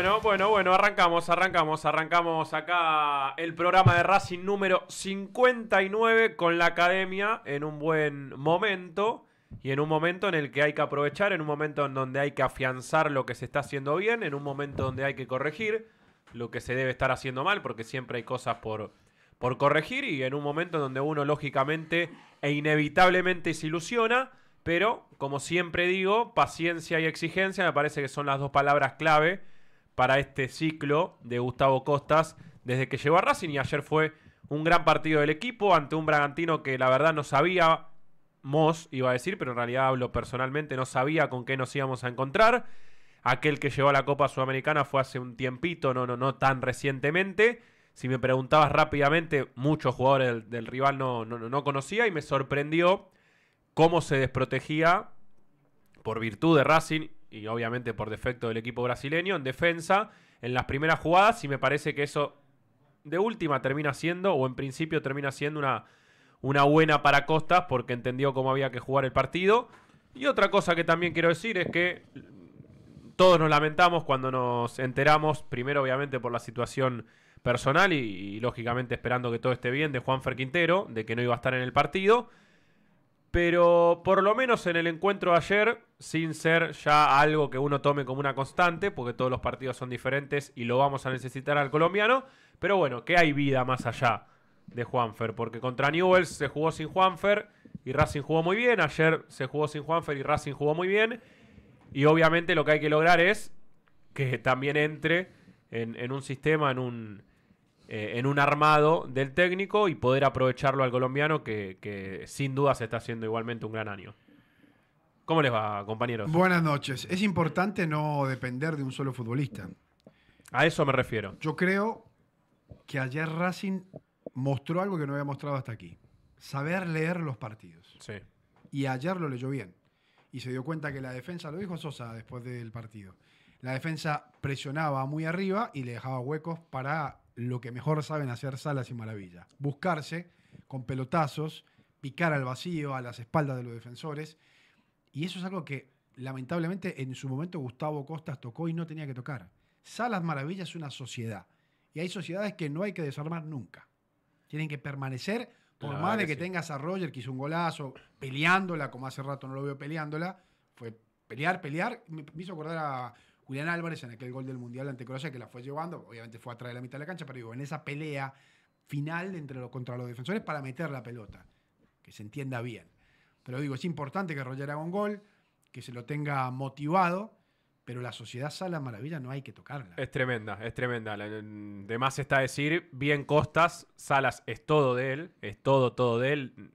Bueno, bueno, bueno, arrancamos, arrancamos, arrancamos acá el programa de Racing número 59 con la academia en un buen momento y en un momento en el que hay que aprovechar, en un momento en donde hay que afianzar lo que se está haciendo bien, en un momento donde hay que corregir lo que se debe estar haciendo mal, porque siempre hay cosas por, por corregir y en un momento donde uno lógicamente e inevitablemente se ilusiona, pero como siempre digo, paciencia y exigencia me parece que son las dos palabras clave para este ciclo de Gustavo Costas desde que llegó a Racing y ayer fue un gran partido del equipo ante un Bragantino que la verdad no sabíamos, iba a decir, pero en realidad hablo personalmente, no sabía con qué nos íbamos a encontrar. Aquel que llevó a la Copa Sudamericana fue hace un tiempito, no, no, no tan recientemente. Si me preguntabas rápidamente, muchos jugadores del, rival no, no, no conocía y me sorprendió cómo se desprotegía por virtud de Racing y obviamente por defecto del equipo brasileño, en defensa, en las primeras jugadas, y me parece que eso de última termina siendo, o en principio termina siendo una, una buena para Costas, porque entendió cómo había que jugar el partido. Y otra cosa que también quiero decir es que todos nos lamentamos cuando nos enteramos, primero obviamente por la situación personal y, lógicamente esperando que todo esté bien de Juan Fer Quintero, de que no iba a estar en el partido. Pero por lo menos en el encuentro de ayer, sin ser ya algo que uno tome como una constante, porque todos los partidos son diferentes y lo vamos a necesitar al colombiano, pero bueno, que hay vida más allá de Juanfer, porque contra Newells se jugó sin Juanfer y Racing jugó muy bien, ayer se jugó sin Juanfer y Racing jugó muy bien, y obviamente lo que hay que lograr es que también entre en un sistema, en un, eh, en un armado del técnico y poder aprovecharlo al colombiano que, que sin duda se está haciendo igualmente un gran año. ¿Cómo les va, compañeros? Buenas noches. Es importante no depender de un solo futbolista. A eso me refiero. Yo creo que ayer Racing mostró algo que no había mostrado hasta aquí. Saber leer los partidos. Sí. Y ayer lo leyó bien. Y se dio cuenta que la defensa, lo dijo Sosa después del partido, la defensa presionaba muy arriba y le dejaba huecos para lo que mejor saben hacer Salas y Maravilla. Buscarse con pelotazos, picar al vacío, a las espaldas de los defensores. Y eso es algo que lamentablemente en su momento Gustavo Costas tocó y no tenía que tocar. Salas Maravilla es una sociedad. Y hay sociedades que no hay que desarmar nunca. Tienen que permanecer, por más de que, tengas a Roger, que hizo un golazo, peleándola, como hace rato no lo veo peleándola, fue pelear, pelear. Me hizo acordar a Julián Álvarez en aquel gol del Mundial ante Croacia que la fue llevando, obviamente fue a traer la mitad de la cancha, pero digo, en esa pelea final entre los, contra los defensores para meter la pelota, que se entienda bien. Pero digo, es importante que Roger haga un gol, que se lo tenga motivado, pero la sociedad Sala Maravilla no hay que tocarla. Es tremenda, es tremenda. Además más está decir, bien Costas, Salas es todo de él, es todo, todo de él,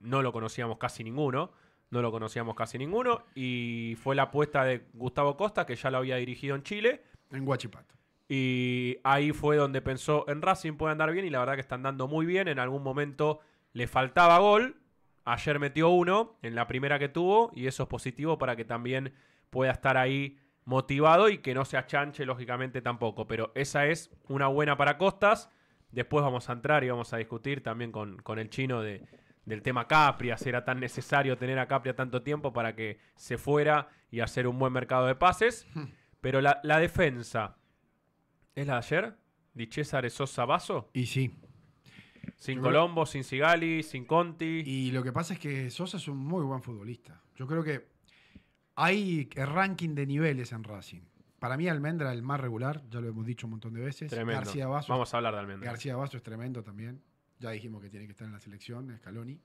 no lo conocíamos casi ninguno no lo conocíamos casi ninguno, y fue la apuesta de Gustavo Costa, que ya lo había dirigido en Chile. En Huachipato. Y ahí fue donde pensó, en Racing puede andar bien, y la verdad que están dando muy bien, en algún momento le faltaba gol, ayer metió uno en la primera que tuvo, y eso es positivo para que también pueda estar ahí motivado y que no se achanche lógicamente tampoco, pero esa es una buena para Costas. Después vamos a entrar y vamos a discutir también con, con el chino de, del tema Caprias, era tan necesario tener a Capria tanto tiempo para que se fuera y hacer un buen mercado de pases. Hmm. Pero la, defensa, ¿es la de ayer? ¿Di César Sosa Basso? Y sí. Sin Colombo, sin Sigali, sin Conti. Y lo que pasa es que Sosa es un muy buen futbolista. Yo creo que hay eh, ranking de niveles en Racing. Para mí Almendra el más regular, ya lo hemos dicho un montón de veces. García Vamos a hablar de Almendra. García Basso es tremendo también. Ya dijimos que tiene que estar en la selección, Scaloni.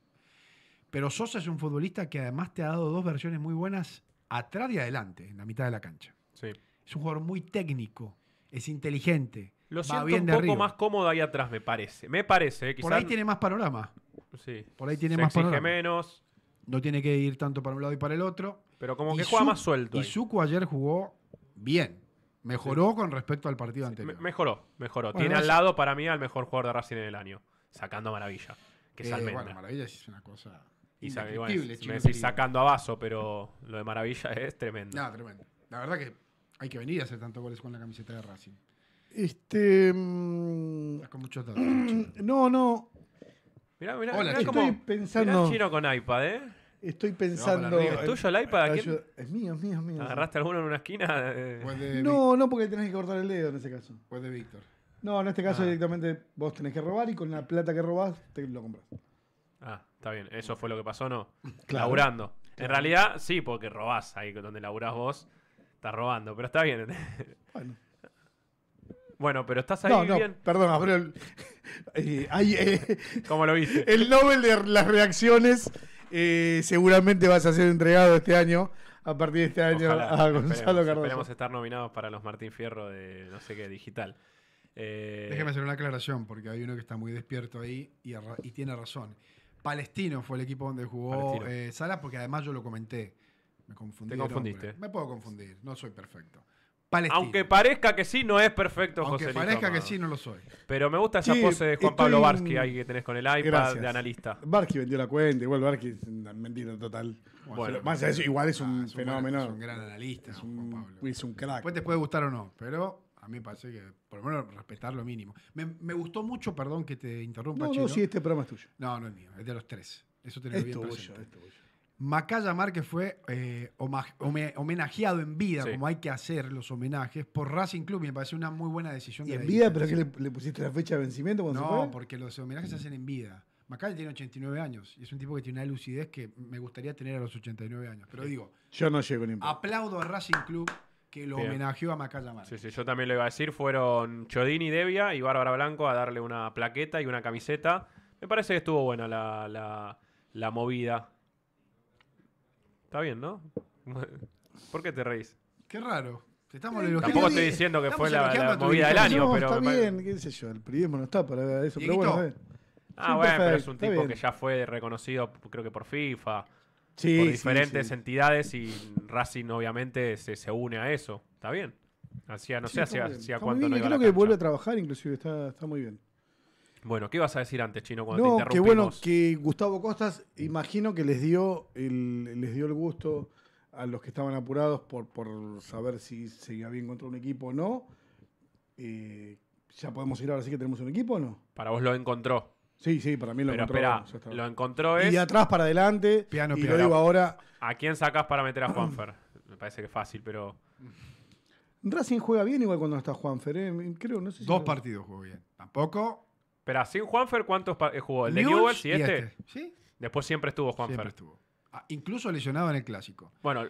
Pero Sosa es un futbolista que además te ha dado dos versiones muy buenas atrás y adelante, en la mitad de la cancha. Sí. Es un jugador muy técnico, es inteligente. Lo siento un poco más cómodo ahí atrás, me parece. Me parece. Quizás... Eh, Por ahí tiene más panorama. Sí. Por ahí tiene más exige panorama. menos. No tiene que ir tanto para un lado y para el otro. Pero como que juega más suelto. Y Suku ayer jugó bien. Mejoró con respecto al partido anterior. mejoró, mejoró. tiene al lado para mí al mejor jugador de Racing en año sacando a Maravilla, que es eh, Bueno, Maravilla es una cosa. Y me decís sacando a Vaso, pero lo de Maravilla es tremendo. No, tremendo. La verdad que hay que venir a hacer tantos goles con la camiseta de Racing. Este. Mm, con muchos mm, no, no. Mirá, mirá, estoy pensando. chino con iPad, ¿eh? Estoy pensando. ¿Es tuyo el iPad? Ah, es mío, es mío, es mío. ¿Agarraste alguno en una esquina? No, no, porque tenés que cortar el dedo en ese caso. Pues de Víctor. No, en este caso ah. directamente vos tenés que robar y con la plata que robás te lo compras. Ah, está bien. Eso fue lo que pasó, ¿no? Laburando. En realidad, sí, porque robás ahí donde laburás vos. Estás robando, pero está bien. Bueno. bueno, pero estás ahí No, no, bien. Eh, eh, lo viste? el Nobel de las reacciones eh, seguramente vas a ser entregado este año, a partir de este año, a Gonzalo Cardoso. esperemos estar nominados para los Martín Fierro de no sé qué digital. Eh, Déjeme hacer una aclaración, porque hay uno que está muy despierto ahí y, tiene razón. Palestino fue el equipo donde jugó eh, porque además yo lo comenté. Me confundí. Te confundiste. Me puedo confundir, no soy perfecto. Aunque parezca que sí, no es perfecto, Aunque parezca que sí, no lo soy. Pero me gusta esa pose de Juan Pablo Barsky ahí que tenés con el iPad de analista. Barsky vendió la cuenta, igual Barsky es mentira total. Bueno, más igual es un ah, fenómeno. es un gran analista, Juan Pablo. Es un crack. Después te puede gustar o no, pero a mí me parece que por lo menos respetar lo mínimo. Me, gustó mucho, perdón que te interrumpa. No, no, sí, este programa es tuyo. No, no es mío, es de los tres. Eso tenemos bien presente. esto Macaya Márquez fue eh, homenajeado en vida, como hay que hacer los homenajes, por Racing Club. Me parece una muy buena decisión. en vida? ¿Pero qué le, pusiste la fecha de vencimiento No, porque los homenajes se hacen en vida. Macaya tiene 89 años y es un tipo que tiene una lucidez que me gustaría tener a los 89 años. Pero digo, yo no llego Aplaudo a Racing Club que lo homenajeó a Macallamar. Sí, sí, yo también lo iba a decir. Fueron Chodini, Devia y Bárbara Blanco a darle una plaqueta y una camiseta. Me parece que estuvo buena la, la, movida. Está bien, ¿no? ¿Por qué te reís? Qué raro. Tampoco estoy diciendo que fue la, movida del año, no, pero. Está bien, qué sé yo, el periodismo no está para eso, pero bueno. Ah, bueno, pero es un tipo que ya fue reconocido, creo que por FIFA por diferentes entidades y Racing obviamente se, une a eso. Está bien. Hacia, no sé hacia, Creo que vuelve a trabajar, inclusive, está, muy bien. Bueno, ¿qué vas a decir antes, Chino, cuando te interrumpimos? Que bueno, que Gustavo Costas, imagino que les dio el, les dio el gusto a los que estaban apurados por, saber si se había encontrado un equipo o no. Eh, ¿Ya podemos ir ahora sí que tenemos un equipo o no? Para vos lo encontró. Sí, sí, para mí lo encontró. Espera, lo encontró es. Y de atrás para adelante. Piano, y lo digo ahora. ¿A quién sacas para meter a Juanfer? Me parece que es fácil, pero. Racing juega bien igual cuando está Juanfer, ¿eh? creo, no sé si. Dos partidos jugó bien. Tampoco. Pero sin Juanfer, ¿cuántos eh, jugó? ¿El de Newell's este? Este. Sí. Después siempre estuvo Juanfer. Siempre estuvo. Ah, incluso lesionado en el clásico. Bueno,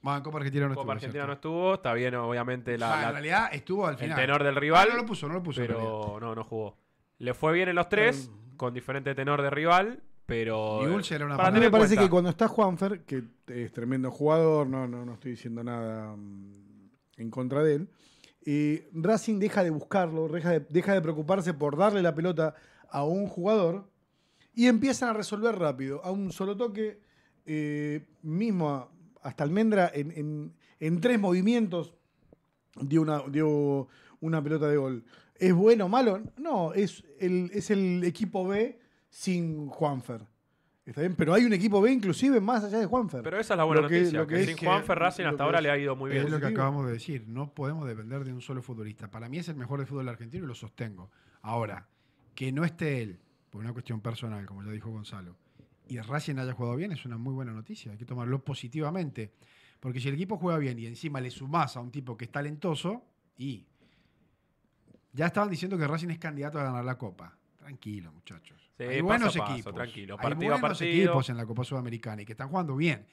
Bueno, Copa Argentina no Copa Argentina no estuvo. Está bien, obviamente, la- ah, en realidad estuvo al final. el tenor del ah, rival. no lo puso, no lo puso. pero no, no jugó. Le fue bien en los tres, con diferente tenor de rival, pero. Y eh, para mí me parece que cuando está Juanfer, que es tremendo jugador, no, no, estoy diciendo nada mm, en contra de él. Y Racing deja de buscarlo, deja de, preocuparse por darle la pelota a un jugador y empiezan a resolver rápido, a un solo toque, eh, mismo hasta Almendra, en, tres movimientos dio una, dio una pelota de gol. ¿Es bueno o malo? No, es el, es el equipo B sin Juanfer. Está bien, pero hay un equipo B inclusive más allá de Juanfer. Pero esa es la buena noticia, sin Juanfer Racing hasta ahora le ha ido muy bien. Es lo que acabamos de decir, no podemos depender de un solo futbolista. Para mí es el mejor de fútbol argentino y lo sostengo. Ahora, que no esté él, por una cuestión personal, como ya dijo Gonzalo, y Racing haya jugado bien es una muy buena noticia, hay que tomarlo positivamente. Porque si el equipo juega bien y encima le sumás a un tipo que es talentoso, y ya estaban diciendo que Racing es candidato a ganar la Copa. Tranquilo, muchachos. Hay buenos equipos. Tranquilo. Partido, Hay buenos equipos en la Copa Sudamericana y que están jugando bien.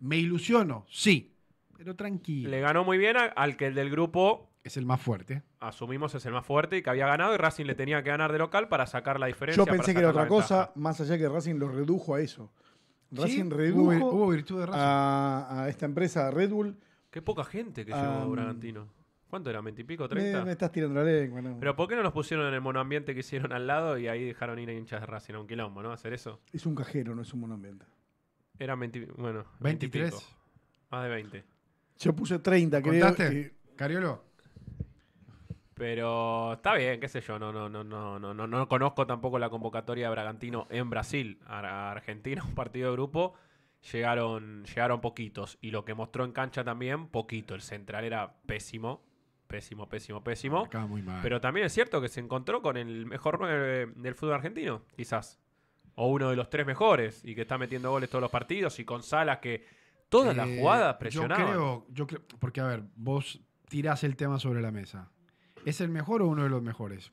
Me ilusiono, sí, pero tranquilo. Le ganó muy bien al que el del grupo es el más fuerte. Asumimos es el más fuerte y que había ganado y Racing le tenía que ganar de local para sacar la diferencia. Yo pensé que era otra cosa, más allá que Racing lo redujo a eso. Racing redujo A, esta empresa Red Bull. Qué poca gente que llegó a Bragantino. ¿Cuánto era? ¿20 y pico? ¿30? Me, estás tirando la lengua, Pero ¿por qué no los pusieron en el monoambiente que hicieron al lado y ahí dejaron ir a hinchas de Racing a un quilombo, ¿no? Hacer eso. Es un cajero, no es un monoambiente. Era 20, bueno, 23. más de 20. Yo puse 30, creo. ¿Contaste? Que... Cariolo. Pero está bien, qué sé yo, no, no, no, no, no, no, no conozco tampoco la convocatoria de Bragantino en Brasil. A Argentina, un partido de grupo, llegaron, llegaron poquitos. Y lo que mostró en cancha también, poquito. El central era pésimo pésimo, pésimo, pésimo. Pero también es cierto que se encontró con el mejor del fútbol argentino, quizás. O uno de los tres mejores y que está metiendo goles todos los partidos y con Salas que todas las eh, jugadas presionaban. Yo creo, yo creo, porque a ver, vos tirás el tema sobre la mesa. ¿Es el mejor o uno de los mejores?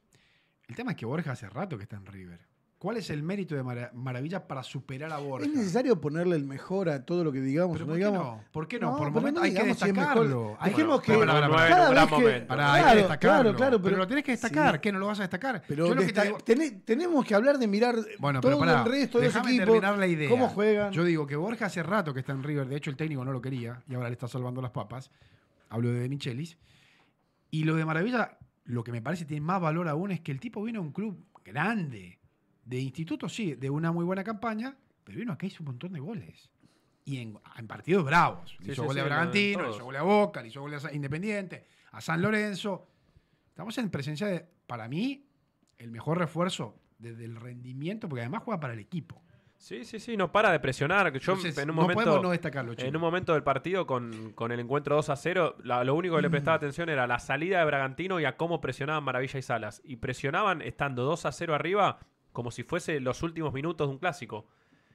El tema es que Borja hace rato que está en River. ¿Cuál es el mérito de Maravilla para superar a Borja? Es necesario ponerle el mejor a todo lo que digamos. ¿Pero por, qué digamos? no? ¿Por qué no? por el no hay que destacarlo. Hay que destacarlo. Claro, claro, pero, lo tienes que destacar. ¿Qué no lo vas a destacar? Pero digo, tenemos que hablar de mirar bueno, pero para el resto de equipos. Déjame terminar la idea. ¿Cómo juegan? Yo digo que Borja hace rato que está en River. De hecho, el técnico no lo quería y ahora le está salvando las papas. Hablo de Michelis. Y lo de Maravilla, lo que me parece tiene más valor aún es que el tipo viene a un club grande de instituto, sí, de una muy buena campaña, pero vino acá hizo un montón de goles. Y en, partidos bravos. hizo goles a Bragantino, hizo goles a Boca, hizo goles a Independiente, a San Lorenzo. Estamos en presencia de, para mí, el mejor refuerzo desde el rendimiento, porque además juega para el equipo. Sí, sí, sí, no para de presionar. Yo en un no podemos no destacarlo, En un momento del partido con, con el encuentro 2 a 0, lo único que le prestaba atención era la salida de Bragantino y a cómo presionaban Maravilla y Salas. Y presionaban estando 2 a 0 arriba como si fuese los últimos minutos de un clásico.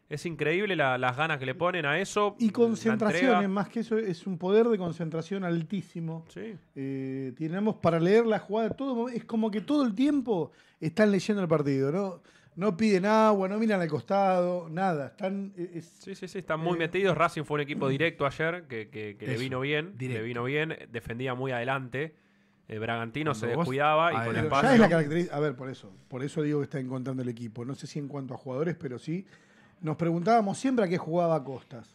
Es increíble las ganas que le ponen a eso. Y concentración, más que eso, es un poder de concentración altísimo. Sí. Eh, tenemos para leer la jugada, todo, es como que todo el tiempo están leyendo el partido, ¿no? No piden agua, no miran al costado, nada. Están, e-, sí, sí, sí, están muy eh, metidos. Racing fue un equipo directo ayer que, le vino bien. Le vino bien, defendía muy adelante. Eh, Bragantino se descuidaba y con ver, es la característica. A ver, por eso. Por eso digo que está encontrando el equipo. No sé si en cuanto a jugadores, pero sí. Nos preguntábamos siempre a qué jugaba Costas.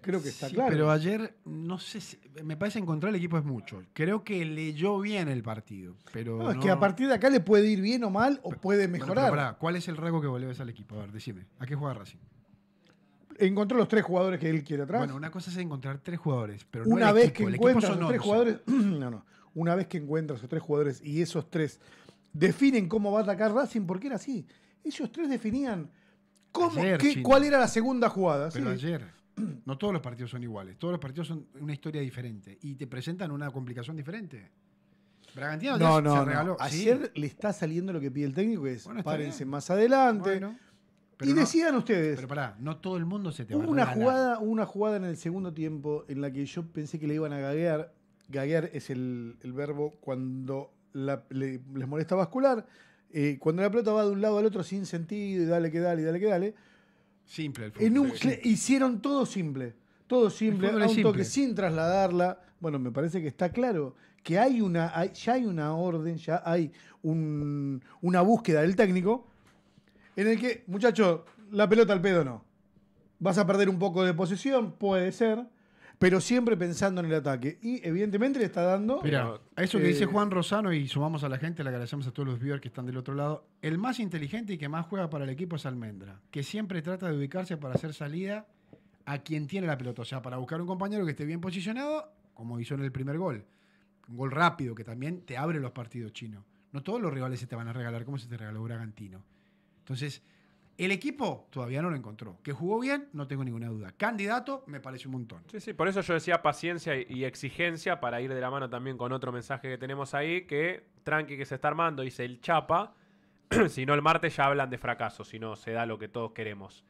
Creo que está claro. Pero ayer, no sé, me parece encontrar el equipo es mucho. Creo que leyó bien el partido. Pero No, es que a partir de acá le puede ir bien o mal o puede mejorar. ¿Cuál es el rasgo que volvés al equipo? A ver, decime. ¿A qué juega Racing? Encontró los tres jugadores que él quiere atrás. Bueno, una cosa es encontrar tres jugadores, pero una vez que El los tres jugadores, no, no una vez que encuentras a esos tres jugadores y esos tres definen cómo va a atacar Racing, porque era así. Esos tres definían cuál era la segunda jugada. Pero ayer, no todos los partidos son iguales, todos los partidos son una historia diferente y te presentan una complicación diferente. Bragantino No. Ayer le está saliendo lo que pide el técnico, que es párense más adelante. y decían decidan ustedes. Pero pará, no todo el mundo se te va una jugada, una jugada en el segundo tiempo en la que yo pensé que le iban a gaguear Gaguear es el, verbo cuando les molesta vascular, eh, cuando la pelota va de un lado al otro sin sentido y dale que dale y dale que dale. Simple. El en Hicieron todo simple. Todo simple, a sin trasladarla. Bueno, me parece que está claro que hay una, ya hay una orden, ya hay una búsqueda del técnico en el que, muchachos, la pelota al pedo no. Vas a perder un poco de posesión, puede ser pero siempre pensando en el ataque. Y evidentemente le está dando. Mira, a eso que dice eh, Juan Rosano, y sumamos a la gente, le agradecemos a todos los viewers que están del otro lado. El más inteligente y que más juega para el equipo es Almendra, que siempre trata de ubicarse para hacer salida a quien tiene la pelota. O sea, para buscar un compañero que esté bien posicionado, como hizo en el primer gol. Un gol rápido que también te abre los partidos chinos. No todos los rivales se te van a regalar como se te regaló Bragantino. Entonces, el equipo todavía no lo encontró. Que jugó bien, no tengo ninguna duda. Candidato, me parece un montón. Sí, sí, por eso yo decía paciencia y exigencia para ir de la mano también con otro mensaje que tenemos ahí, que tranqui que se está armando, dice el Chapa. si no el martes ya hablan de fracaso, si no se da lo que todos queremos.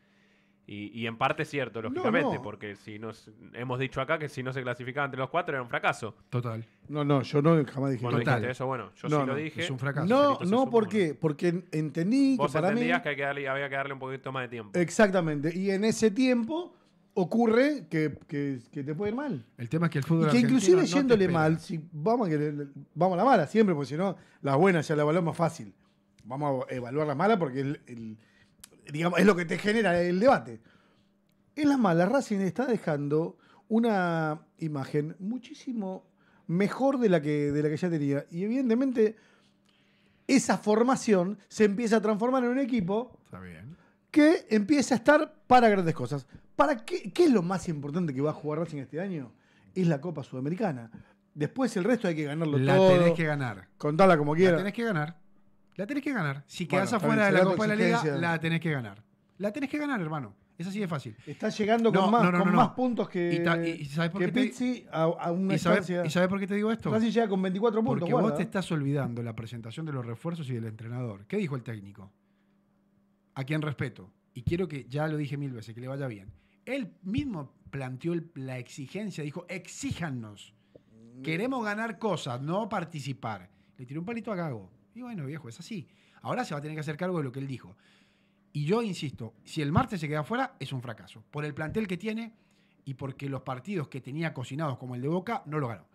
Y, en parte es cierto, lógicamente, porque si nos hemos dicho acá que si no se clasificaba entre los cuatro era un fracaso. Total. No, no, yo no jamás dije bueno, Total. eso. Bueno, yo sí lo dije. Es un fracaso. No, no, ¿por qué? Porque entendí que para entendías que, que había que darle un poquito más de tiempo. Exactamente. Y en ese tiempo ocurre que, te puede ir mal. El tema es que el fútbol. Y que inclusive yéndole mal, si vamos a, vamos a la mala siempre, porque si no, la buena se la evaluamos más fácil. Vamos a evaluar la mala porque el, es lo que te genera el debate. En las malas, Racing está dejando una imagen muchísimo mejor de la que, de la que ya tenía. Y evidentemente, esa formación se empieza a transformar en un equipo que empieza a estar para grandes cosas. ¿Para qué, es lo más importante que va a jugar Racing este año? Es la Copa Sudamericana. Después el resto hay que ganarlo todo. La tenés que ganar. Contala como quieras. La tenés que ganar. La tenés que ganar. Si quedas afuera de la Copa de la Liga, la tenés que ganar. La tenés que ganar, hermano. Es así de fácil. Está llegando con, más, puntos que, y, ¿sabes por qué a, una ¿Y sabes, por qué te digo esto? Casi llega con 24 puntos. Porque vos te estás olvidando la presentación de los refuerzos y del entrenador. ¿Qué dijo el técnico? A quien respeto. Y quiero que, ya lo dije mil veces, que le vaya bien. Él mismo planteó la exigencia. Dijo, exíjanos Queremos ganar cosas, no participar. Le tiró un palito a Gago. Y bueno, viejo, es así. Ahora se va a tener que hacer cargo de lo que él dijo. Y yo insisto, si el martes se queda fuera, es un fracaso. Por el plantel que tiene y porque los partidos que tenía cocinados, como el de Boca, no lo ganó.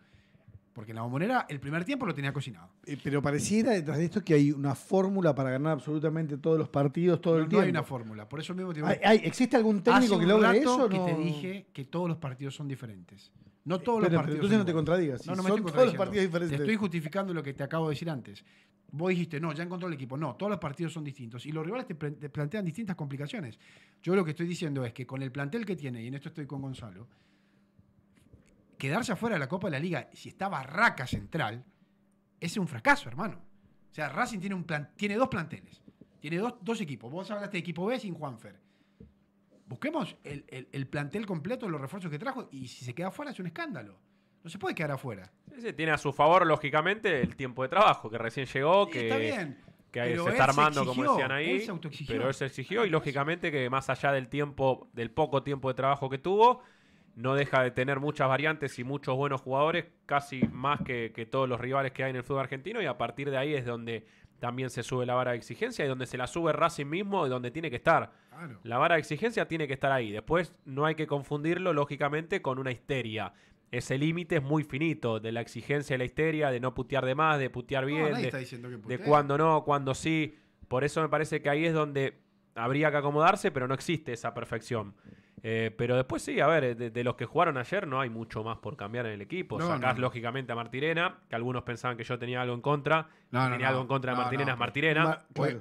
Porque en la bombonera el primer tiempo lo tenía cocinado. Eh, pero pareciera detrás de esto que hay una fórmula para ganar absolutamente todos los partidos, todo el tiempo. No hay una fórmula, por eso mismo ¿Hay, existe algún técnico que logre eso? Que te dije que todos los partidos son diferentes. No eh, todos los partidos. Pero entonces no te contradigas. no, no son todos los partidos diferentes. estoy justificando lo que te acabo de decir antes. Vos dijiste, no, ya encontró el equipo. No, todos los partidos son distintos. Y los rivales te, plantean distintas complicaciones. Yo lo que estoy diciendo es que con el plantel que tiene, y en esto estoy con Gonzalo, quedarse afuera de la Copa de la Liga, si está Barraca Central, es un fracaso, hermano. O sea, Racing tiene, un plan, tiene dos planteles. Tiene dos, dos equipos. Vos hablaste de equipo B sin Juanfer. Busquemos el, el, el plantel completo, los refuerzos que trajo, y si se queda fuera es un escándalo. No se puede quedar afuera. Sí, tiene a su favor, lógicamente, el tiempo de trabajo que recién llegó, que, está bien, que se está armando, como decían ahí. pero eso se exigió y lógicamente que más allá del tiempo, del poco tiempo de trabajo que tuvo, no deja de tener muchas variantes y muchos buenos jugadores, casi más que, todos los rivales que hay en el fútbol argentino, y a partir de ahí es donde también se sube la vara de exigencia y donde se la sube Racing mismo y donde tiene que estar. La vara de exigencia tiene que estar ahí. Después no hay que confundirlo, lógicamente, con una histeria ese límite es muy finito de la exigencia de la histeria, de no putear de más, de putear bien, de, cuando no, cuando sí. Por eso me parece que ahí es donde habría que acomodarse, pero no existe esa perfección. Eh, pero después sí, a ver, eh, de, los que jugaron ayer no hay mucho más por cambiar en el equipo. Sacás lógicamente a Martirena, que algunos pensaban que yo tenía algo en contra. tenía algo en contra de Martirena, es Martirena.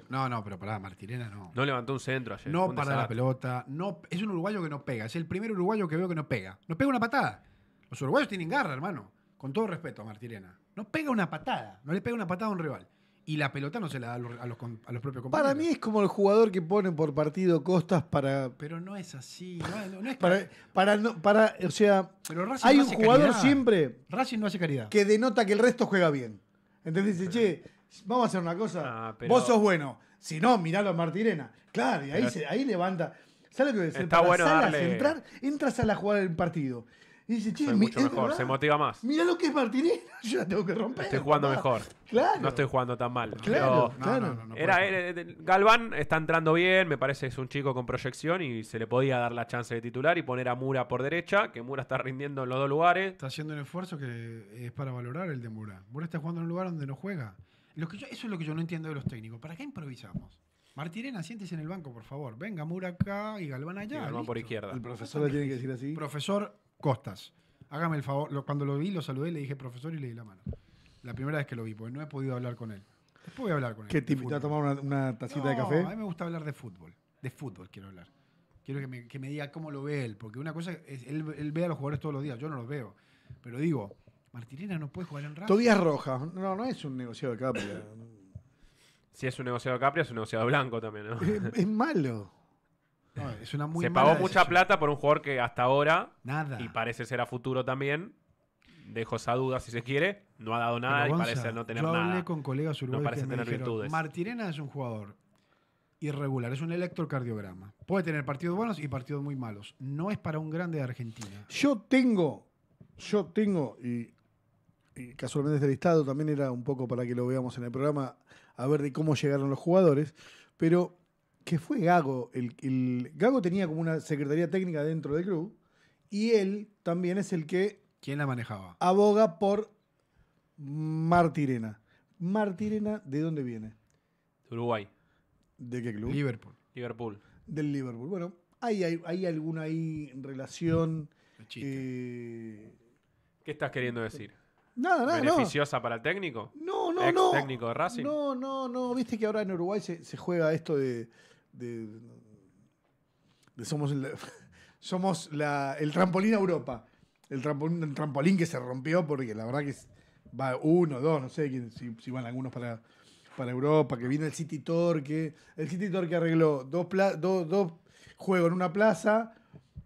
no, no, pero para Martirena no. No levantó un centro ayer. No para la pelota. No, es un uruguayo que no pega. Es el primer uruguayo que veo que no pega. No pega una patada. Los uruguayos tienen garra, hermano. Con todo respeto a Martirena. No pega una patada. No le pega una patada a un rival. Y la pelota no se la da a los, propios compañeros. Para mí es como el jugador que pone por partido Costas para. Pero no es así. No, es para, para, para, O sea, hay un jugador siempre. Racing no hace caridad. Que denota que el resto juega bien. Entonces dice, che, vamos a hacer una cosa. Ah, Vos sos bueno. Si no, miralo a Martirena. Claro, y ahí, levanta. sale entras a la jugada del partido dice, mucho mejor, se motiva más. Mira lo que es Martínez yo la tengo que romper. Estoy jugando mejor. Claro. No estoy jugando tan mal. Claro, era, Galván está entrando bien, me parece que es un chico con proyección y se le podía dar la chance de titular y poner a Mura por derecha, que Mura está rindiendo en los dos lugares. Está haciendo un esfuerzo que es para valorar el de Mura. Mura está jugando en un lugar donde no juega. eso es lo que yo no entiendo de los técnicos, ¿Para qué improvisamos? Martínez, siéntese en el banco, por favor. Venga, Mura acá y Galván allá. Galván por izquierda. El profesor le tiene que decir así. Profesor, Costas. Hágame el favor, cuando lo vi, lo saludé, le dije profesor y le di la mano. La primera vez que lo vi, porque no he podido hablar con él. Después voy a hablar con él. ¿Qué te invita a tomar una, tacita de café? A mí me gusta hablar de fútbol. De fútbol quiero hablar. Quiero que me, diga cómo lo ve él, porque una cosa es, él, él ve a los jugadores todos los días, yo no los veo. Pero digo, Martirena no puede jugar en Todavía es roja. no, no es un negociado de Capria. si es un negociado de Capria, es un negociado blanco también, ¿no? es malo. Se pagó mucha plata por un jugador que hasta ahora, nada. y parece ser a futuro también, dejo esa duda si se quiere, no ha dado nada y parece no tener con colegas uruguayos no parece Martirena es un jugador irregular, es un electrocardiograma. Puede tener partidos buenos y partidos muy malos. No es para un grande de Argentina. Yo tengo, yo tengo, y, casualmente casualmente el Estado también era un poco para que lo veamos en el programa, a ver de cómo llegaron los jugadores, pero que fue Gago. El, Gago tenía como una secretaría técnica dentro del club y él también es el que... ¿Quién la manejaba? Aboga por Martirena. Martirena, ¿de dónde viene? De Uruguay. ¿De qué club? Liverpool. Liverpool. Del Liverpool. Bueno, hay, hay, alguna ahí relación... Eh, ¿Qué estás queriendo decir? Nada, nada. ¿Beneficiosa para el técnico? No, no, Ex técnico de Racing? No, no, no. Viste que ahora en Uruguay se juega esto de, de, somos, somos la, el trampolín a Europa. El trampolín, que se rompió porque la verdad que va uno, dos, no sé si, si van algunos para, para Europa, que viene el City Torque. El City Torque arregló dos, dos, juegos en una plaza,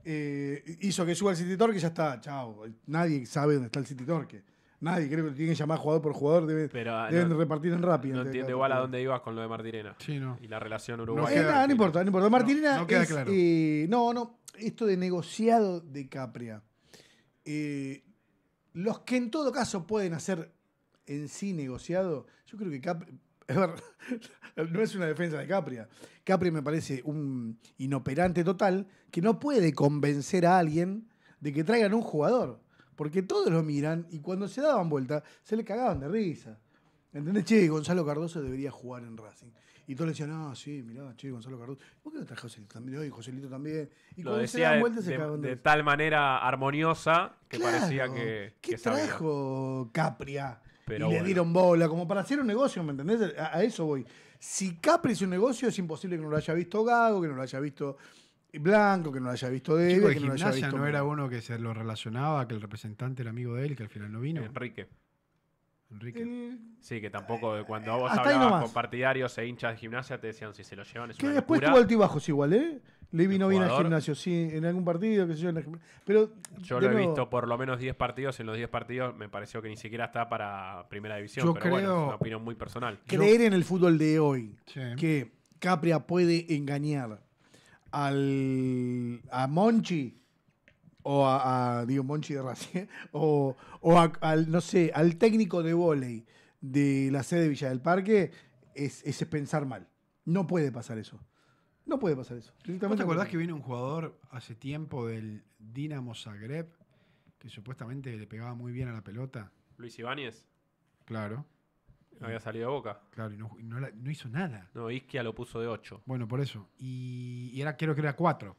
eh, hizo que suba el City Torque y ya está, chao. Nadie sabe dónde está el City Torque nadie. Creo que tienen que llamar jugador por jugador. Ah, deben, repartir en rápido. No entiendo igual a dónde ibas con lo de Martirena. Y la relación uruguaya. Eh, no, no importa, no importa. Martirena. No, queda claro. Eh, no, no. Esto de negociado de Capria. Eh, los que en todo caso pueden hacer en sí negociado, yo creo que Capria no es una defensa de Capria. Capria me parece un inoperante total que no puede convencer a alguien de que traigan un jugador. Porque todos lo miran y cuando se daban vuelta se le cagaban de risa. ¿Entendés? Che, Gonzalo Cardoso debería jugar en Racing. Y todos le decían, ah, sí, mirá, che, Gonzalo Cardoso. ¿Por qué no trajo Joselito también? Oye, Joselito también. Y cuando se daban vuelta se cagaban de, risa. de tal manera armoniosa que parecía que. ¿Qué trajo Capria? y le dieron bola, como para hacer un negocio, ¿me entendés? A, eso voy. Si Capri es un negocio, es imposible que no lo haya visto Gago, que no lo haya visto blanco, que no lo haya visto de que no, haya visto no era uno que se lo relacionaba, que el representante era amigo de él, que al final no vino. Enrique. Enrique. Sí, que tampoco eh, cuando vos hablabas con partidarios e hinchas de gimnasia te decían si se lo llevan es Que después altibajos igual, ¿eh? Levi no vino al gimnasio, sí, en algún partido, qué sé yo. Pero, yo lo he visto por lo menos 10 partidos. En los 10 partidos me pareció que ni siquiera está para primera división. Yo creo, es una opinión muy personal. Creer en el fútbol de hoy, que Capria puede engañar al, a Monchi o a, digo Monchi de Racing o, al no sé al técnico de volei de la sede Villa del Parque es, es pensar mal no puede pasar eso no puede pasar eso ¿Vos te acordás que viene un jugador hace tiempo del Dinamo Zagreb que supuestamente le pegaba muy bien a la pelota Luis Ibáñez claro no había salido a Boca. Claro, y no, hizo nada. No, Isquia lo puso de 8. Bueno, por eso. Y, era, creo que era cuatro.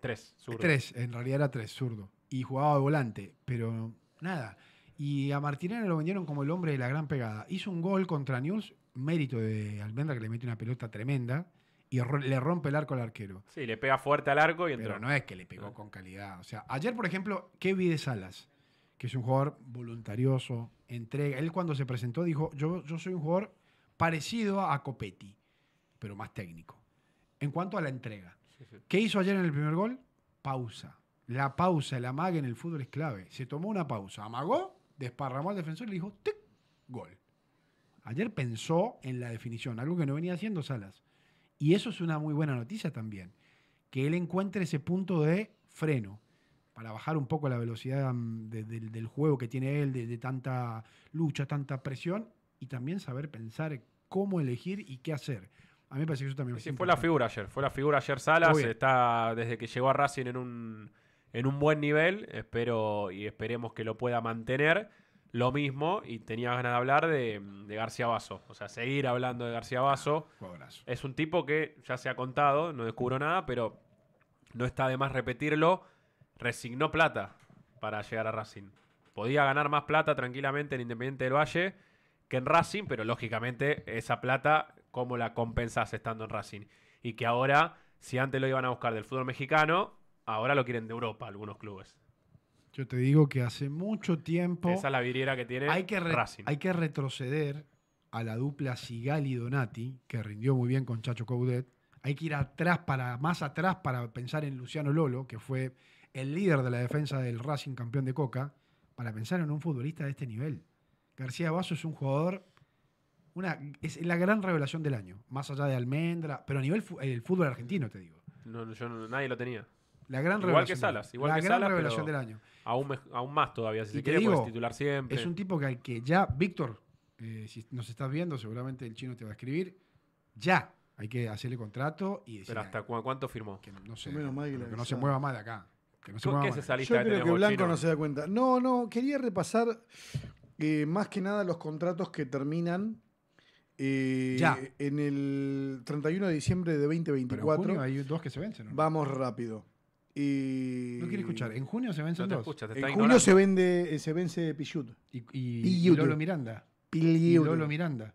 3, zurdo. Tres, en realidad era tres, zurdo. Y jugaba de volante, pero nada. Y a Martínez lo vendieron como el hombre de la gran pegada. Hizo un gol contra News, mérito de Almendra, que le mete una pelota tremenda y le rompe el arco al arquero. Sí, le pega fuerte al arco y entró. Pero no es que le pegó con calidad. O sea, ayer, por ejemplo, Kevin de Salas que es un jugador voluntarioso, entrega. Él cuando se presentó dijo, yo, yo soy un jugador parecido a Copetti, pero más técnico. En cuanto a la entrega, ¿qué hizo ayer en el primer gol? Pausa. La pausa, el amague en el fútbol es clave. Se tomó una pausa, amagó, desparramó al defensor y le dijo, ¡tic! Gol. Ayer pensó en la definición, algo que no venía haciendo Salas. Y eso es una muy buena noticia también, que él encuentre ese punto de freno para bajar un poco la velocidad mm, del juego que tiene él, de, tanta lucha, tanta presión, y también saber pensar cómo elegir y qué hacer. A mí me parece que eso también sí, fue la figura ayer, fue la figura ayer Salas, está desde que llegó a Racing en un, en un buen nivel, espero y esperemos que lo pueda mantener lo mismo y tenía ganas de hablar de, García Basso. O sea, seguir hablando de García Basso. Es un tipo que ya se ha contado, no descubro nada, pero no está de más repetirlo resignó plata para llegar a Racing. Podía ganar más plata tranquilamente en Independiente del Valle que en Racing, pero lógicamente esa plata, ¿cómo la compensas estando en Racing? Y que ahora, si antes lo iban a buscar del fútbol mexicano, ahora lo quieren de Europa algunos clubes. Yo te digo que hace mucho tiempo. Esa es la viriera que tiene hay que Racing. Hay que retroceder a la dupla Sigali Donati, que rindió muy bien con Chacho Coudet. Hay que ir atrás para, más atrás para pensar en Luciano Lolo, que fue el líder de la defensa del Racing campeón de Coca, para pensar en un futbolista de este nivel. García Basso es un jugador, una, es la gran revelación del año, más allá de Almendra, pero a nivel el fútbol argentino, te digo. yo nadie lo tenía. La gran igual revelación. Que Salas, la gran revelación del año. Aún, aún más todavía, si se quiere, puedes titular siempre. Es un tipo que que ya, Víctor, eh, si nos estás viendo, seguramente el chino te va a escribir. Ya hay que hacerle contrato y ¿Pero hasta cuánto firmó? Que no que no se mueva más de acá no se Yo creo que Blanco no se da cuenta. No, no, quería repasar eh, más que nada los contratos que terminan eh, ya. en el 31 de diciembre de 2024. hay dos que se vencen. ¿no? Vamos rápido. Y... No quiere escuchar. En junio se vencen no dos. en junio se vende, eh, se vence Pichut. Y, y, Lolo Miranda. Y Lolo Miranda.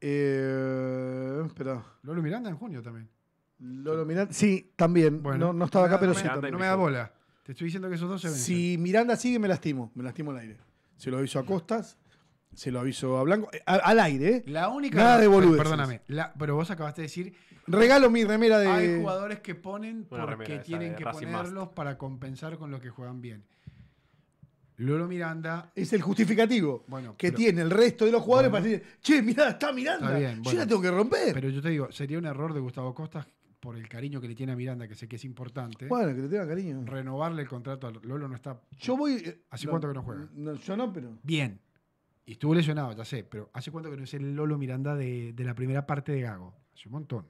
espera. Lolo Miranda en junio también. Lolo Miranda. Sí, también. Bueno, no, estaba acá, pero sí. no me da bola. Te estoy diciendo que esos dos se ven. Si Miranda sigue, me lastimo. Me lastimo al aire. Se lo aviso a Costas, se lo aviso a Blanco. Eh, al aire, ¿eh? La única. Nada de Perdóname. pero vos acabaste de decir. Regalo mi remera de. Hay jugadores que ponen porque tienen eh, que ponerlos para compensar con lo que juegan bien. Lolo Miranda. Es el justificativo que tiene el resto de los jugadores para decir, che, mirá, está Miranda. yo la tengo que romper. Pero yo te digo, sería un error de Gustavo Costas por el cariño que le tiene a Miranda, que sé que es importante. Bueno, que le tenga cariño. Renovarle el contrato al Lolo no está. Yo voy. Eh, ¿Hace cuánto que no juega? yo no, pero. Bien. Y estuvo lesionado, ya sé, pero ¿hace cuánto que no es el Lolo Miranda de, la primera parte de Gago? Hace un montón.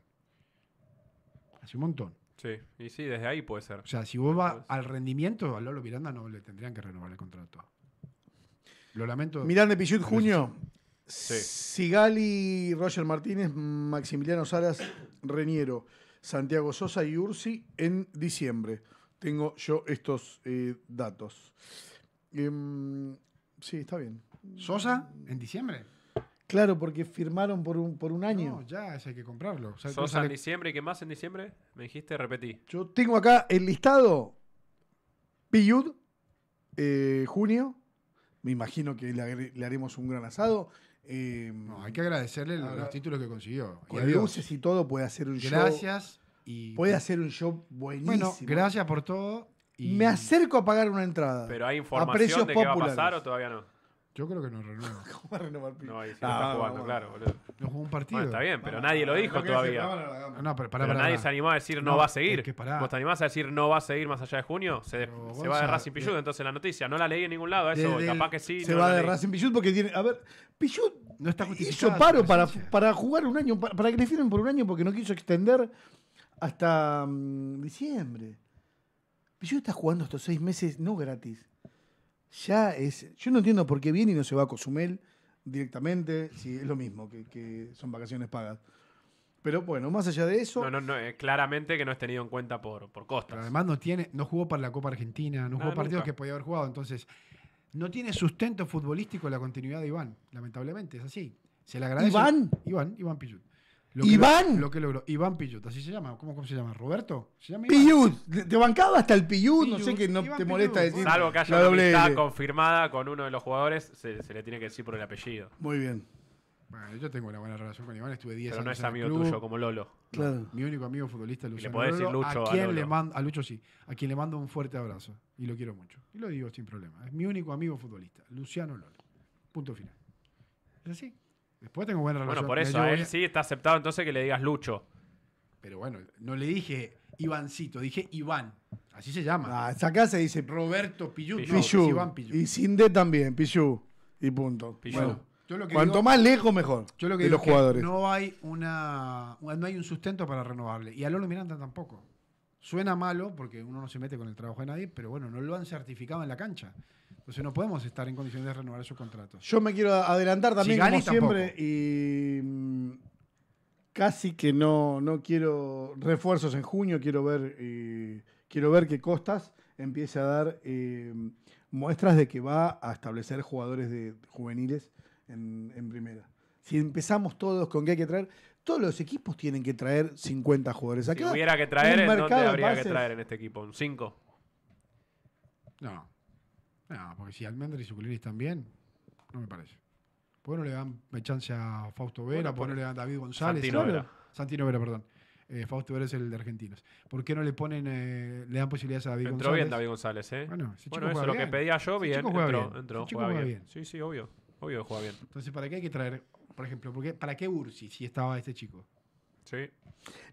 Hace un montón. Sí, y sí, desde ahí puede ser. O sea, si vos vas al rendimiento, al Lolo Miranda no le tendrían que renovar el contrato. Lo lamento. Miranda Pichut, junio. Sí. Sigali, Roger Martínez, Maximiliano Salas, Reñero. Santiago Sosa y Ursi en diciembre. Tengo yo estos eh, datos. Em, sí, está bien. ¿Sosa? ¿En diciembre? Claro, porque firmaron por un, por un año. No, ya, ese hay que comprarlo. Sosa en diciembre, ¿Y ¿qué más en diciembre? Me dijiste, repetí. Yo tengo acá el listado. Piyud, eh, junio. Me imagino que le haremos un gran asado. Em, hay que agradecerle los títulos que consiguió. Con luces y todo puede hacer un gracias show. Gracias. Y, puede hacer un show buenísimo. Bueno, gracias por todo. Me acerco a pagar una entrada. Pero hay información de qué va a pasar o todavía no. Yo creo que no renueva. a No, ahí sí está jugando, claro, boludo. No jugó un partido. está bien, pero nadie lo dijo todavía. No, pero para. Pero nadie se animó a decir no, va a seguir. ¿Vos te animás a decir no va a seguir más allá de junio? Se, va de Racing entonces la noticia. No la leí en ningún lado, eso Capaz que sí. Se va de Racing Pichut porque tiene. A ver, Pichut hizo paro para, para jugar un año, para, que le firmen por un año porque no quiso extender hasta mm, diciembre. Pichut está jugando estos seis meses, no gratis ya es. Yo no entiendo por qué viene y no se va a Cozumel directamente, si es lo mismo, que, son vacaciones pagas. Pero bueno, más allá de eso. No, no, no, eh, claramente que no es tenido en cuenta por, por costas. Pero además no tiene, no jugó para la Copa Argentina, no jugó partidos que podía haber jugado. Entonces, no tiene sustento futbolístico la continuidad de Iván, lamentablemente, es así. Se le agradece. ¿Iván? Iván, Iván Iván. Lo, que logró. Iván Pillot, así se llama. ¿Cómo, cómo se llama? ¿Roberto? ¿Se Pillut. Te bancaba hasta el Pillut, no sé que no te molesta decir. Salvo que haya una confirmada con uno de los jugadores, se, le tiene que decir por el apellido. Muy bien. Bueno, yo tengo una buena relación con Iván, estuve 10 años. Pero no es amigo tuyo como Lolo. mi único amigo futbolista es Luciano. a, Le mando, a Lucho sí, a quien le mando un fuerte abrazo. Y lo quiero mucho. Y lo digo sin problema. Es mi único amigo futbolista, Luciano Lolo. Punto final. ¿Es así? Después tengo buena relación. Bueno, por eso, sí está aceptado entonces que le digas Lucho. Pero bueno, no le dije Ivancito, dije Iván. Así se llama. Ah, acá se dice Roberto Pillú. Y sin también, Pillú. Y punto. Pillú. Cuanto más lejos, mejor. Yo lo que los jugadores. no hay una. No hay un sustento para renovarle. Y a Lolo Miranda tampoco. Suena malo porque uno no se mete con el trabajo de nadie, pero bueno, no lo han certificado en la cancha. Entonces no podemos estar en condiciones de renovar esos contratos. Yo me quiero adelantar también, como siempre, y mm, casi que no, no quiero refuerzos en junio, quiero ver, quiero ver que Costas empiece a dar eh, muestras de que va a establecer jugadores de juveniles en, primera. Si empezamos todos con que hay que traer, todos los equipos tienen que traer 50 jugadores. si hubiera que traer, no habría que traer en este equipo, un 5. No. No, porque si Almendra y Suculini están bien, no me parece. ¿Por qué no le dan chance a Fausto Vera? ¿Por qué no le dan a David González? Santino Vera. Santino Vera, perdón. Eh, Fausto Vera es el de Argentinos. ¿Por qué no le ponen, eh, le dan posibilidades a David González? Entró bien David González, ¿eh? Bueno, ese chico bueno eso es lo que pedía yo, bien. entró, entró chico juega, bien. Sí, sí, obvio. Obvio que juega bien. Entonces, ¿para qué hay que traer, por ejemplo, ¿para qué Ursi si estaba este chico? Sí.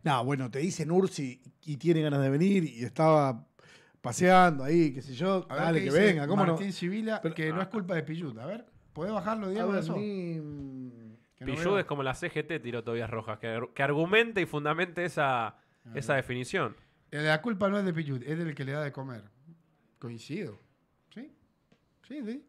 No, bueno, te dicen Ursi y tiene ganas de venir y estaba paseando ahí, qué sé yo. Dale, que venga, ¿cómo Martín no? Sibila, no ah, es culpa de Pillut. A ver, ¿podés bajarlo, Diego, eso? es como la CGT, tiró Tobias Rojas, que, que argumente y fundamente esa, esa definición. Eh, la culpa no es de Pillut, es del que le da de comer. Coincido. ¿Sí? Sí, sí.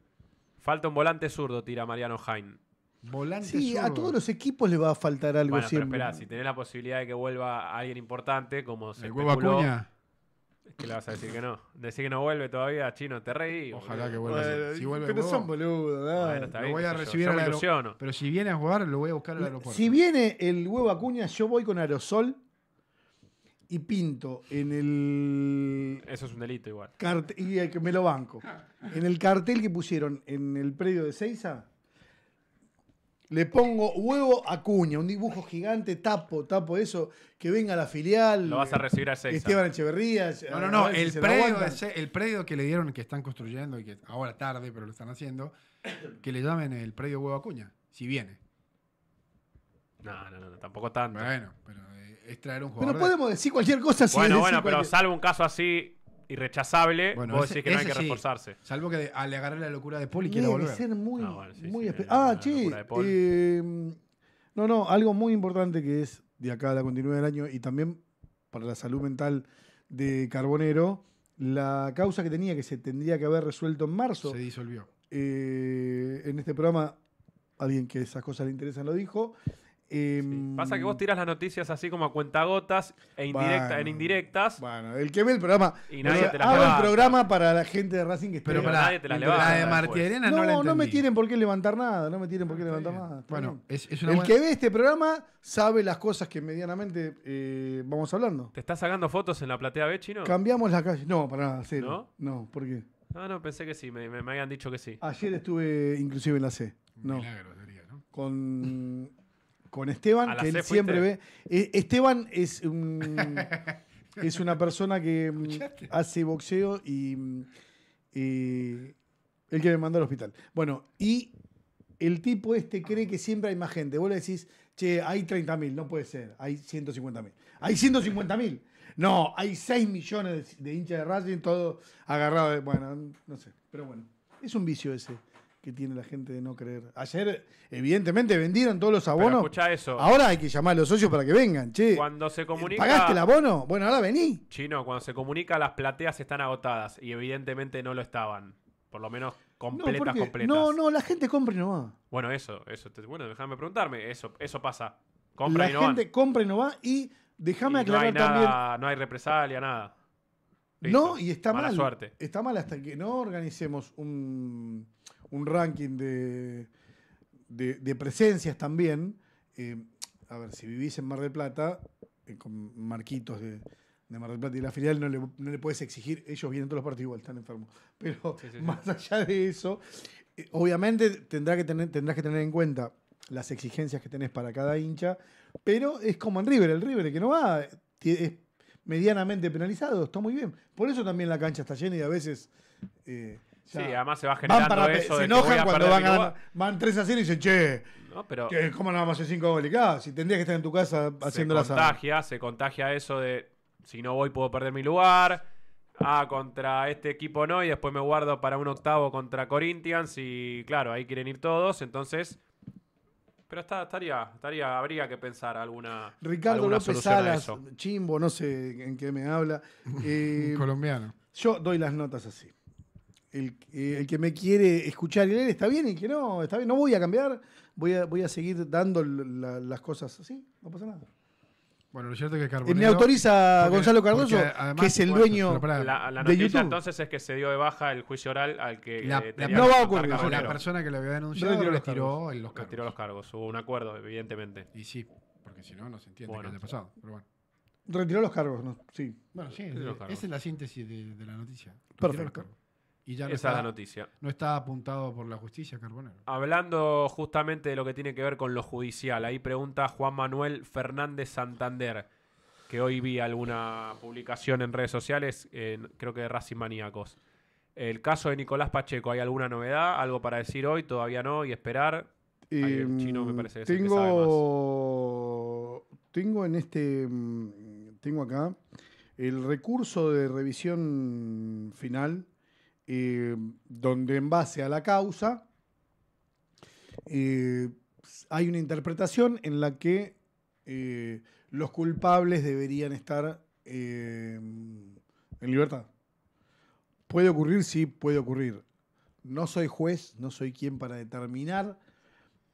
Falta un volante zurdo, tira Mariano Jain. Volante sí, a todos los equipos le va a faltar algo bueno, siempre. si tenés la posibilidad de que vuelva alguien importante, como se El especuló, ¿Qué le vas a decir que no? Decir que no vuelve todavía, chino, te reí. Ojalá que vuelva. si vuelve, que no son boludo, Bueno, voy a recibir yo, Pero si viene a jugar, lo voy a buscar al aeropuerto. Si viene el huevo Acuña, yo voy con aerosol y pinto en el. Eso es un delito igual. y me lo banco. En el cartel que pusieron en el predio de Seiza le pongo huevo a cuña, un dibujo gigante, tapo, tapo eso, que venga la filial. Lo vas a recibir a Esteban Echeverría. No, no, no, el, predio, el que le dieron, que están construyendo, y que ahora tarde, pero lo están haciendo, que le llamen el predio huevo a cuña, si viene. No, no, no, tampoco tanto. Bueno, pero eh, es traer un jugador. Pero podemos decir cualquier cosa si Bueno, bueno, pero salvo un caso así irrechazable, bueno, vos decís que no hay que reforzarse. Salvo que le la locura de Poli y quiera volver. ser muy, no, Ah, sí. Ah, em, no, no, algo muy importante que es de acá a la continuidad del año y también para la salud mental de Carbonero, la causa que tenía que se tendría que haber resuelto en marzo. Se disolvió. Eh, en este programa, alguien que esas cosas le interesan lo dijo. Em, Pasa que vos tiras las noticias así como a cuentagotas e indirectas en indirectas. Bueno, el que ve el programa. Y nadie te las hago el programa para la gente de Racing que está Pero para nadie te la levanta. La de Martiarena no, no entendí. No me tienen por qué levantar nada. No me tienen por qué ah, levantar nada. Bueno, es, una El que ve este programa sabe las cosas que medianamente eh, vamos hablando. ¿Te estás sacando fotos en la platea B, chino? Cambiamos la calle. No, para nada, cero. ¿No? No, ¿por qué? No, no, pensé que sí. Me, me, habían dicho que sí. Ayer estuve inclusive en la C. Milagro sería, ¿no? Con con Esteban, que siempre ve. E, Esteban es es una persona que mm, hace boxeo y, mm, el eh, que me mandó al hospital. Bueno, y el tipo este cree que siempre hay más gente. Vos le decís, che, hay 30.000, no puede ser, hay 150.000. Hay 150.000. No, hay 6 millones de, hinchas de Racing, todo agarrado. De, bueno, no sé, pero bueno, es un vicio ese que tiene la gente de no creer. Ayer, evidentemente, vendieron todos los abonos. escucha eso. Ahora hay que llamar a los socios para que vengan, che. Cuando se comunica. ¿Pagaste el abono? Bueno, ahora vení. Chino, cuando se comunica, las plateas están agotadas y evidentemente no lo estaban. Por lo menos completas, completas. No, no, la gente compra y no va. Bueno, eso, eso. Bueno, déjame preguntarme. Eso, eso pasa. Compra la y no gente compra y no va y déjame aclarar no hay No hay represalia, nada. No, y está mal. Está mal hasta que no organicemos un un ranking de, presencias también. Eh, a ver, si vivís en Mar del Plata, eh, con marquitos de, Mar del Plata y la filial, no le, puedes exigir, ellos vienen todos los partidos igual, están enfermos. Pero más allá de eso, eh, obviamente tendrás que tener en cuenta las exigencias que tenés para cada hincha, pero es como en River, el River que no va es medianamente penalizado, está muy bien. Por eso también la cancha está llena y a veces... Sí, además se va generando eso. Se enojan cuando van, a, van 3 a 0 y dicen, che, ¿cómo no vamos a hacer 5 goles? si tendrías que estar en tu casa haciendo la Se contagia, se contagia eso de si no voy puedo perder mi lugar. Ah, contra este equipo no, y después me guardo para un octavo contra Corinthians. Y claro, ahí quieren ir todos, entonces. Pero estaría, estaría, habría que pensar alguna. Ricardo López Salas, Chimbo, no sé en qué me habla. Colombiano. Yo doy las notas así el, eh, el, que me quiere escuchar y leer está bien, y que no, está bien, no voy a cambiar, voy a, voy a seguir dando las cosas así, no pasa nada. Bueno, lo cierto es que Carbonero... Eh, me autoriza Gonzalo Cardoso, que es el dueño para, la, la noticia de YouTube. entonces es que se dio de baja el juicio oral al que... La, eh, no va a ocurrir. La persona que lo había denunciado le tiró los cargos. Le tiró los cargos. Hubo un acuerdo, evidentemente. Y sí, porque si no, no se entiende qué ha pasado. Pero bueno. Retiró los cargos, Sí. Bueno, sí. Esa es la síntesis de, de la noticia. Perfecto. Esa es la noticia. No está apuntado por la justicia, Carbonero. Hablando justamente de lo que tiene que ver con lo judicial, ahí pregunta Juan Manuel Fernández Santander, que hoy vi alguna publicación en redes sociales, creo que de Racing Maníacos. El caso de Nicolás Pacheco, ¿hay alguna novedad? ¿Algo para decir hoy? Todavía no, y esperar. Em, me parece tengo, tengo en este. Mm, tengo acá el recurso de revisión final eh, donde en base a la causa eh, hay una interpretación en la que eh, los culpables deberían estar en libertad. Puede ocurrir, sí, puede ocurrir. No soy juez, no soy quien para determinar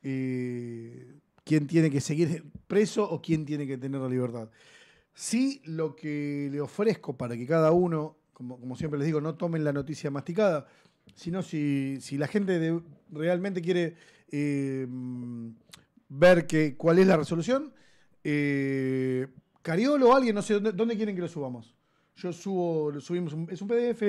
quién tiene que seguir preso o quién tiene que tener la libertad. Sí, lo que le ofrezco para que cada uno como, siempre les digo, no tomen la noticia masticada, sino si, si la gente realmente quiere eh, ver cuál es la resolución, eh, Cariolo o alguien, no sé, ¿dónde, quieren que lo subamos? Yo subo, subimos, es un PDF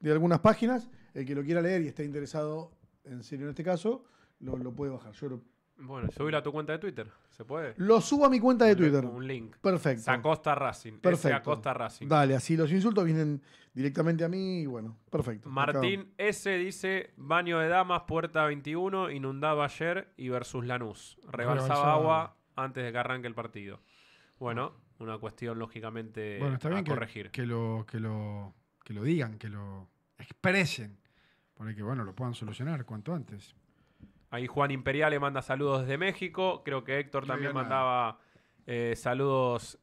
de algunas páginas, el que lo quiera leer y esté interesado en serio en este caso, lo, lo puede bajar. Yo bueno, subir a tu cuenta de Twitter. ¿Se puede? Lo subo a mi cuenta de Twitter. Un link. Perfecto. Sacosta Racing. Perfecto. Acosta Racing. Dale, así los insultos vienen directamente a mí y bueno, perfecto. Martín S. dice: baño de damas, puerta 21, inundaba ayer y versus Lanús. Rebalsaba agua antes de que arranque el partido. Bueno, una cuestión lógicamente a corregir. Que, lo, que, lo, que lo digan, que lo expresen, para que bueno, lo puedan solucionar cuanto antes. Ahí Juan Imperial le manda saludos desde México. Creo que Héctor también mandaba eh. Eh, saludos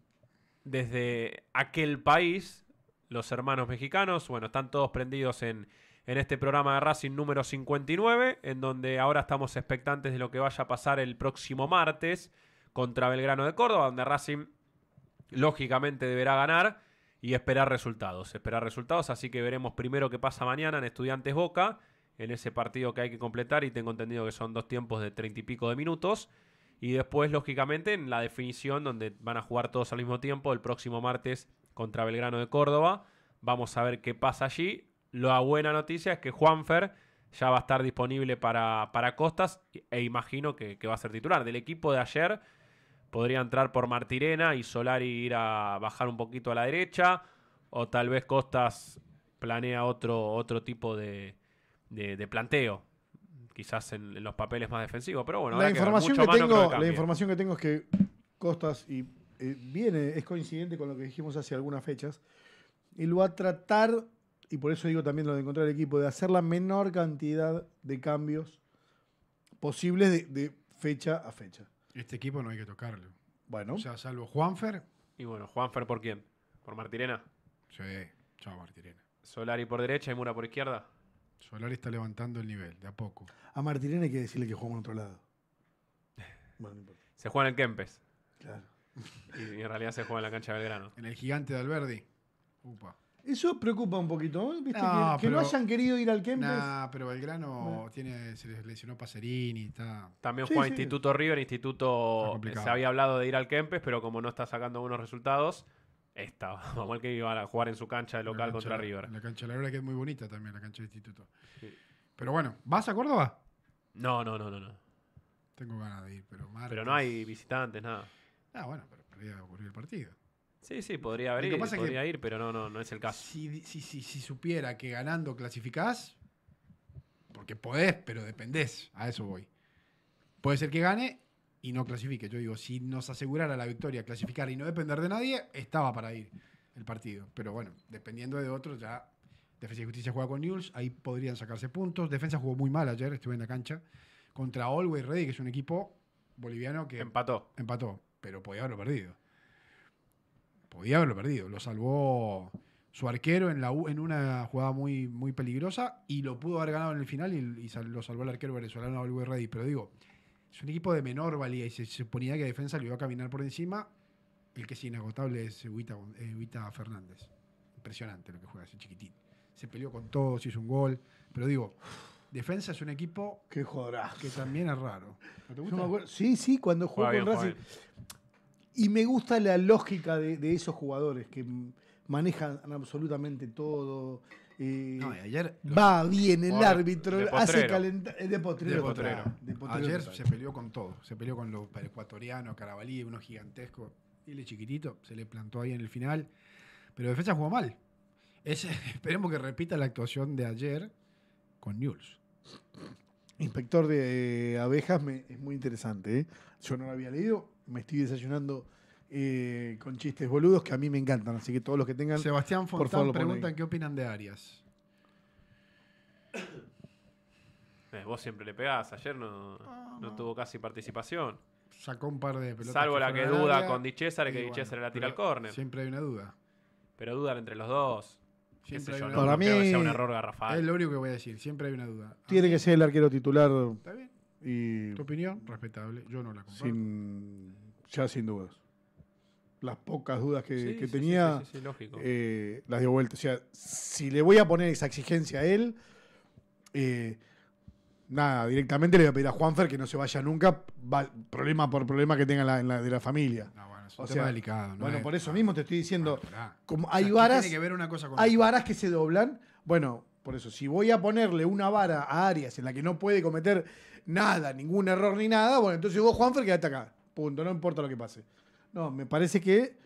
desde aquel país. Los hermanos mexicanos, bueno, están todos prendidos en, en este programa de Racing número 59, en donde ahora estamos expectantes de lo que vaya a pasar el próximo martes contra Belgrano de Córdoba, donde Racing lógicamente deberá ganar y esperar resultados. Esperar resultados, así que veremos primero qué pasa mañana en Estudiantes Boca en ese partido que hay que completar y tengo entendido que son dos tiempos de treinta y pico de minutos. Y después, lógicamente, en la definición, donde van a jugar todos al mismo tiempo, el próximo martes contra Belgrano de Córdoba. Vamos a ver qué pasa allí. La buena noticia es que Juanfer ya va a estar disponible para, para Costas e imagino que, va a ser titular. Del equipo de ayer podría entrar por Martirena y Solari ir a bajar un poquito a la derecha. O tal vez Costas planea otro, otro tipo de, de, planteo, quizás en, los papeles más defensivos, pero bueno. La, información que, tengo, la información que tengo es que Costas, y eh, viene, es coincidente con lo que dijimos hace algunas fechas, y lo va a tratar, y por eso digo también lo de encontrar el equipo, de hacer la menor cantidad de cambios posibles de, fecha a fecha. Este equipo no hay que tocarlo. Bueno. O sea, salvo Juanfer. Y bueno, Juanfer por quién? ¿Por Martirena? Sí, chao Martirena. Solari por derecha y Mura por izquierda. Solari está levantando el nivel, de a poco. A Martirena hay que decirle que juega en otro lado. Se juega en el Kempes. Claro. Y, en realidad se juega en la cancha de Belgrano. En el gigante de Alberdi. Upa. Eso preocupa un poquito, ¿eh? ¿Viste? que, no hayan querido ir al Kempes. Ah, pero Belgrano tiene, se les lesionó Pacerini, está. También juega Instituto Río, Instituto. Eh, se había hablado de ir al Kempes, pero como no está sacando buenos resultados, estaba vamos al que iba a jugar en su cancha de local contra River. La cancha de la verdad que es muy bonita también, la cancha de instituto. Pero bueno, ¿vas a Córdoba? No, no, no, no, no. Tengo ganas de ir, pero Pero no hay visitantes, nada. Ah, bueno, pero podría ocurrir el partido. Sí, sí, podría haber podría que ir, pero no, no, no es el caso. si supiera que ganando clasificás, porque podés, pero dependés, a eso voy. Puede ser que gane y no clasifique. Yo digo, si nos asegurara la victoria, clasificar y no depender de nadie, estaba para ir el partido. Pero bueno, dependiendo de otros, ya Defensa y Justicia juega con News, ahí podrían sacarse puntos. Defensa jugó muy mal ayer, estuve en la cancha, contra Always Ready, que es un equipo boliviano que... Empató. Empató, pero podía haberlo perdido. Podía haberlo perdido. Lo salvó su arquero en, la en una jugada muy, muy peligrosa y lo pudo haber ganado en el final y, lo salvó el arquero venezolano Always Ready. Pero digo, es un equipo de menor valía y se suponía que defensa lo iba a caminar por encima. El que es inagotable es eh, Huita, Fernández. Impresionante lo que juega ese chiquitín. Se peleó con todos, hizo un gol. Pero digo, defensa es un equipo que que también es raro. sí, sí, cuando jugó con Racing. Y me gusta la lógica de, esos jugadores que manejan absolutamente todo, ayer, va bien el árbitro, hace calentar. Eh, de De potrero. de potrero ayer se peleó con todo. Se peleó con los ecuatorianos, Carabalí, uno gigantesco. Y el chiquitito se le plantó ahí en el final. Pero defensa jugó mal. esperemos que repita la actuación de ayer con News. Inspector de eh, abejas es muy interesante. ¿eh? Yo no lo había leído. Me estoy desayunando eh, con chistes boludos que a mí me encantan. Así que todos los que tengan. Sebastián Fontán por preguntan qué opinan de Arias. Eh, vos siempre le pegás, ayer ah, no, no, tuvo casi participación. Sacó un par de pelotas. Salvo la que duda con Di que Di la tira al córner. Siempre hay una duda. Pero dudan entre los dos. Para mí, un error garrafal. Es lo único que voy a decir, siempre hay una duda. Tiene que ser el arquero titular. Está bien. Y... Tu opinión, respetable. Yo no la comparto. ya sin dudas las pocas dudas que, tenía, lógico. Eh, las dio vuelta. O sea, si le voy a poner esa exigencia a él, eh, nada, directamente le voy a pedir a Juanfer que no se vaya nunca, problema por problema que tenga la, de la familia. No, bueno, es delicado. bueno, por eso mismo te estoy diciendo, como hay varas, que hay varas que se doblan. Bueno, por eso, si voy a ponerle una vara a Arias en la que no puede cometer nada, ningún error ni nada, bueno, entonces vos, Juanfer, quedate acá. Punto, no importa lo que pase. No, me parece que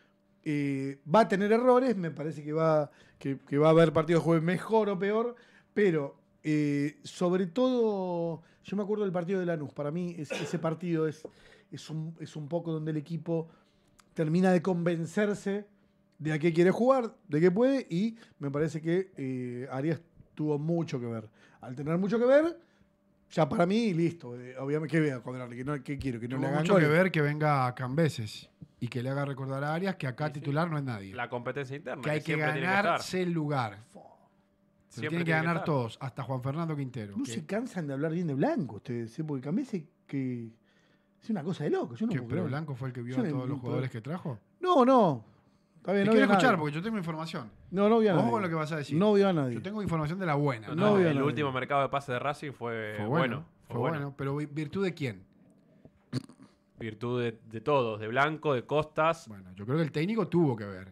eh, va a tener errores, me parece que va, que, va a haber partidos jueves mejor o peor, pero eh, sobre todo, yo me acuerdo del partido de Lanús, para mí ese partido es, es, un, poco donde el equipo termina de convencerse de a qué quiere jugar, de qué puede, y me parece que eh, Arias tuvo mucho que ver. Al tener mucho que ver, ya para mí, listo. Eh, obviamente, ¿qué vea que no, ¿Qué quiero? Que no le hagan mucho que ver que venga Cambeses y que le haga recordar a Arias que acá titular no es nadie. La competencia interna. que hay que ganarse el lugar. Se tienen que ganar todos, hasta Juan Fernando Quintero. No se cansan de hablar bien de Blanco ustedes, ¿eh? porque Cambeses que es una cosa de loco. pero Blanco fue el que vio a todos los jugadores que trajo. No, no. Está quiero escuchar porque yo tengo información. No, no vio a nadie. lo que vas a decir. No vio a nadie. Yo tengo información de la buena. No, el último mercado de pases de Racing fue, bueno, Fue bueno. Pero virtud de quién? Virtud de, todos, de Blanco, de Costas. Bueno, yo creo que el técnico tuvo que ver.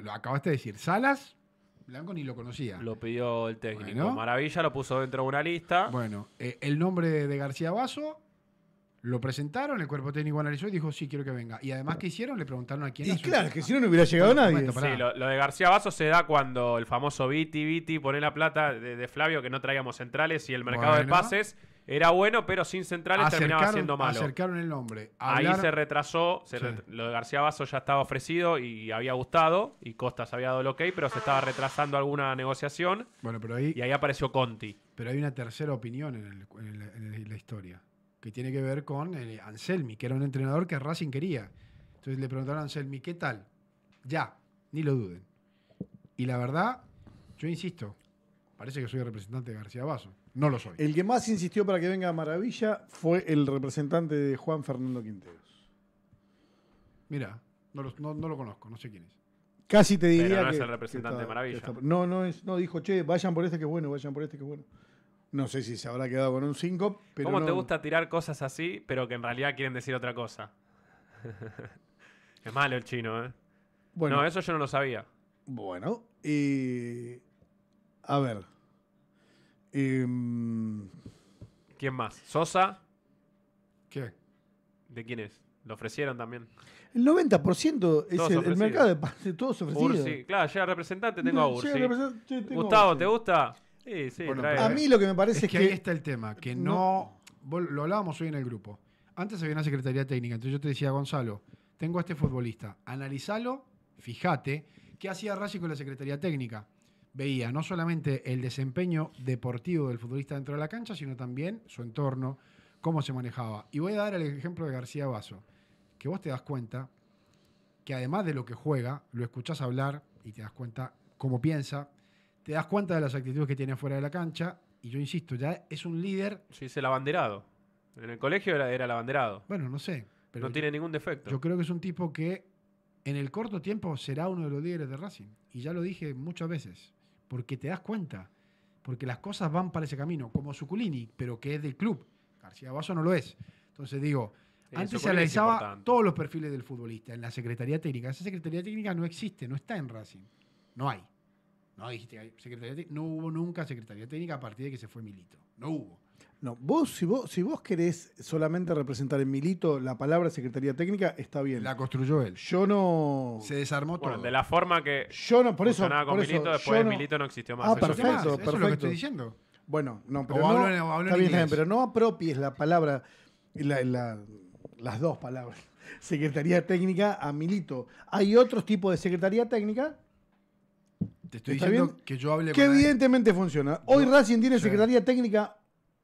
Lo acabaste de decir. Salas, Blanco ni lo conocía. Lo pidió el técnico. Maravilla lo puso dentro de una lista. Bueno, eh, el nombre de García Vaso lo presentaron, el cuerpo técnico analizó y dijo, sí, quiero que venga. Y además, ¿qué hicieron? Le preguntaron a quién. Y claro, que si no, no hubiera llegado nadie. sí, lo, de García Vaso se da cuando el famoso Viti, Viti, pone la plata de, Flavio, que no traíamos centrales y el mercado de pases era bueno, pero sin centrales terminaba siendo malo. Acercaron el nombre. Ahí se retrasó. Lo de García Basso ya estaba ofrecido y había gustado. Y Costas había dado el ok, pero se estaba retrasando alguna negociación. Bueno, pero ahí. Y ahí apareció Conti. Pero hay una tercera opinión en, en la historia que tiene que ver con eh, Anselmi, que era un entrenador que Racing quería. Entonces le preguntaron a Anselmi, ¿qué tal? Ya, ni lo duden. Y la verdad, yo insisto, parece que soy el representante de García Basso. No lo soy. El que más insistió para que venga a Maravilla fue el representante de Juan Fernando Quinteros. Mira, no lo, no, lo conozco, no sé quién es. Casi te diría. Pero no es el representante de Maravilla. no, no, es, no, dijo, che, vayan por este que es bueno, vayan por este que es bueno. No sé si se habrá quedado con un 5, ¿Cómo te gusta tirar cosas así, pero que en realidad quieren decir otra cosa? es malo el chino, ¿eh? Bueno. No, eso yo no lo sabía. Bueno, y. A ver. Em, ¿Quién más? ¿Sosa? ¿Qué? ¿De quién es? Lo ofrecieron también. El 90% es el, mercado de, todos ofrecido. claro, llega representante, tengo a Ursi. Gustavo, ¿te gusta? Sí, sí, A mí lo que me parece es, Es que ahí está el tema, que no. lo hablábamos hoy en el grupo. Antes había una secretaría técnica, entonces yo te decía, Gonzalo, tengo a este futbolista, analizalo, fíjate, ¿qué hacía Racing con la secretaría técnica? Veía no solamente el desempeño deportivo del futbolista dentro de la cancha, sino también su entorno, cómo se manejaba. Y voy a dar el ejemplo de García Vaso que vos te das cuenta que además de lo que juega, lo escuchás hablar y te das cuenta cómo piensa, te das cuenta de las actitudes que tiene fuera de la cancha. Y yo insisto, ya es un líder. Sí, es el abanderado. En el colegio era, era el abanderado. Bueno, no sé. no tiene ningún defecto. Yo creo que es un tipo que en el corto tiempo será uno de los líderes de Racing. Y ya lo dije muchas veces. Porque te das cuenta. Porque las cosas van para ese camino. Como Suculini, pero que es del club. García Basso no lo es. Entonces digo, antes se analizaba todos los perfiles del futbolista en la Secretaría Técnica. Esa Secretaría Técnica no existe, no está en Racing. No hay. No dijiste secretaría No hubo nunca secretaría técnica a partir de que se fue Milito. No hubo. No, vos si, vos, querés solamente representar en Milito la palabra secretaría técnica, está bien. La construyó él. Yo no. Se desarmó todo. De la forma que. Yo no, por eso. Con Milito, después Milito no existió más. Ah, perfecto, perfecto. lo que estoy diciendo. Bueno, no, pero. no, bien, pero no apropies la palabra. las dos palabras. Secretaría técnica a Milito. Hay otros tipos de secretaría técnica te estoy diciendo que yo hable Que evidentemente funciona. Hoy Racing tiene secretaría técnica.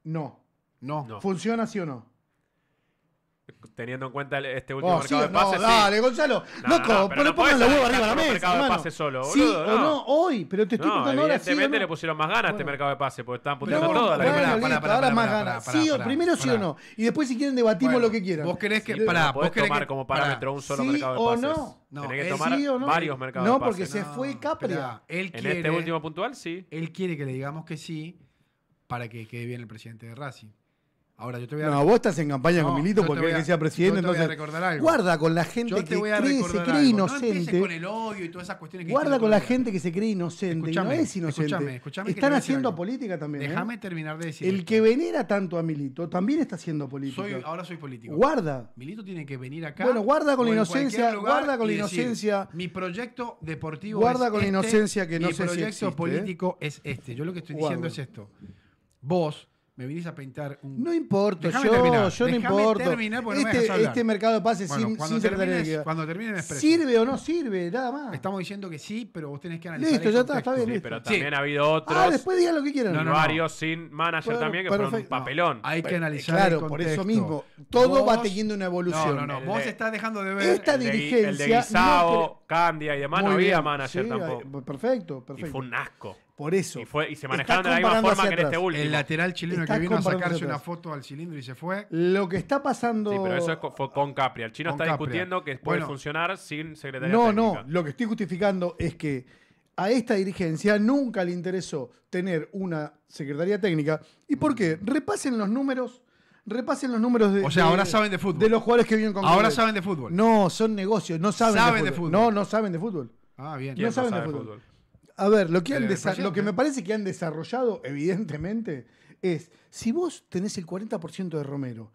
No. No. ¿Funciona sí o no? teniendo en cuenta este último oh, mercado sí, de pases. No, sí. dale, Gonzalo. No, loco, no, pero no pongan la hueva arriba a la mesa. mercado de pases solo, boludo. Sí, no. o no, hoy, pero te estoy contando ahora. Evidentemente le pusieron más ganas bueno. a este mercado de pases, porque estaban puteando bueno, todo. Bueno, para, para, para, ahora más ganas. Sí, primero sí o no. Y después, si quieren, debatimos lo que quieran. Vos querés que. Pará, vos querés tomar como parámetro un solo mercado de pases. no. No, Tenés que tomar varios mercados de pases. No, porque se fue Capria. En este último puntual, sí. Él quiere que le digamos que sí para que quede bien el presidente de Racing. Ahora, yo te voy a. No, vos estás en campaña con Milito porque querés que sea presidente. entonces, Guarda con la gente que se cree inocente. No con el odio y todas esas cuestiones Guarda con la gente que se cree inocente. no es inocente. Están haciendo política también. ¿eh? Déjame terminar de decir. El que venera tanto a Milito también está haciendo política. ahora soy político. Guarda. Milito tiene que venir acá. Bueno, guarda con la inocencia. Guarda con la inocencia. Mi proyecto deportivo. Guarda con la este inocencia que no sé si. Mi proyecto ¿eh? político es este. Yo lo que estoy diciendo es esto. Vos me viniste a pintar un. No importa, yo, terminar. yo no importa. Este, este, mercado pase sin, cuando termines, Cuando termine el ¿Sirve o no sirve? Nada más. Estamos diciendo que sí, pero vos tenés que analizar. Listo, ya está, está bien. Sí, pero también ha habido otros. Ah, después digan lo que quieran. No, varios sin manager también que fueron un papelón. hay que analizar. Claro, por eso mismo. Todo va teniendo una evolución. No, no, no. Vos estás dejando de ver. Esta dirigencia. el de Guisao, Candia y demás no había manager tampoco. Perfecto, perfecto. Y fue un asco. Por eso. Y, fue, y se manejaron de la misma forma que en este último. El lateral chileno que vino a sacarse una foto al cilindro y se fue. Lo que está pasando. Sí, pero eso es con, fue con El chino está discutiendo que puede funcionar sin secretaría. No, técnica. no. no. Lo que estoy justificando es que a esta dirigencia nunca le interesó tener una secretaría técnica. ¿Y por qué? Repasen los números. Repasen los números de. O sea, ahora saben de fútbol. De los jugadores que vienen con. Ahora saben de fútbol. No, son negocios. No saben, de, fútbol. No, no saben de fútbol. Ah, bien. No saben, de fútbol. A ver, lo que, me parece que han desarrollado, evidentemente, es si vos tenés el 40% de Romero,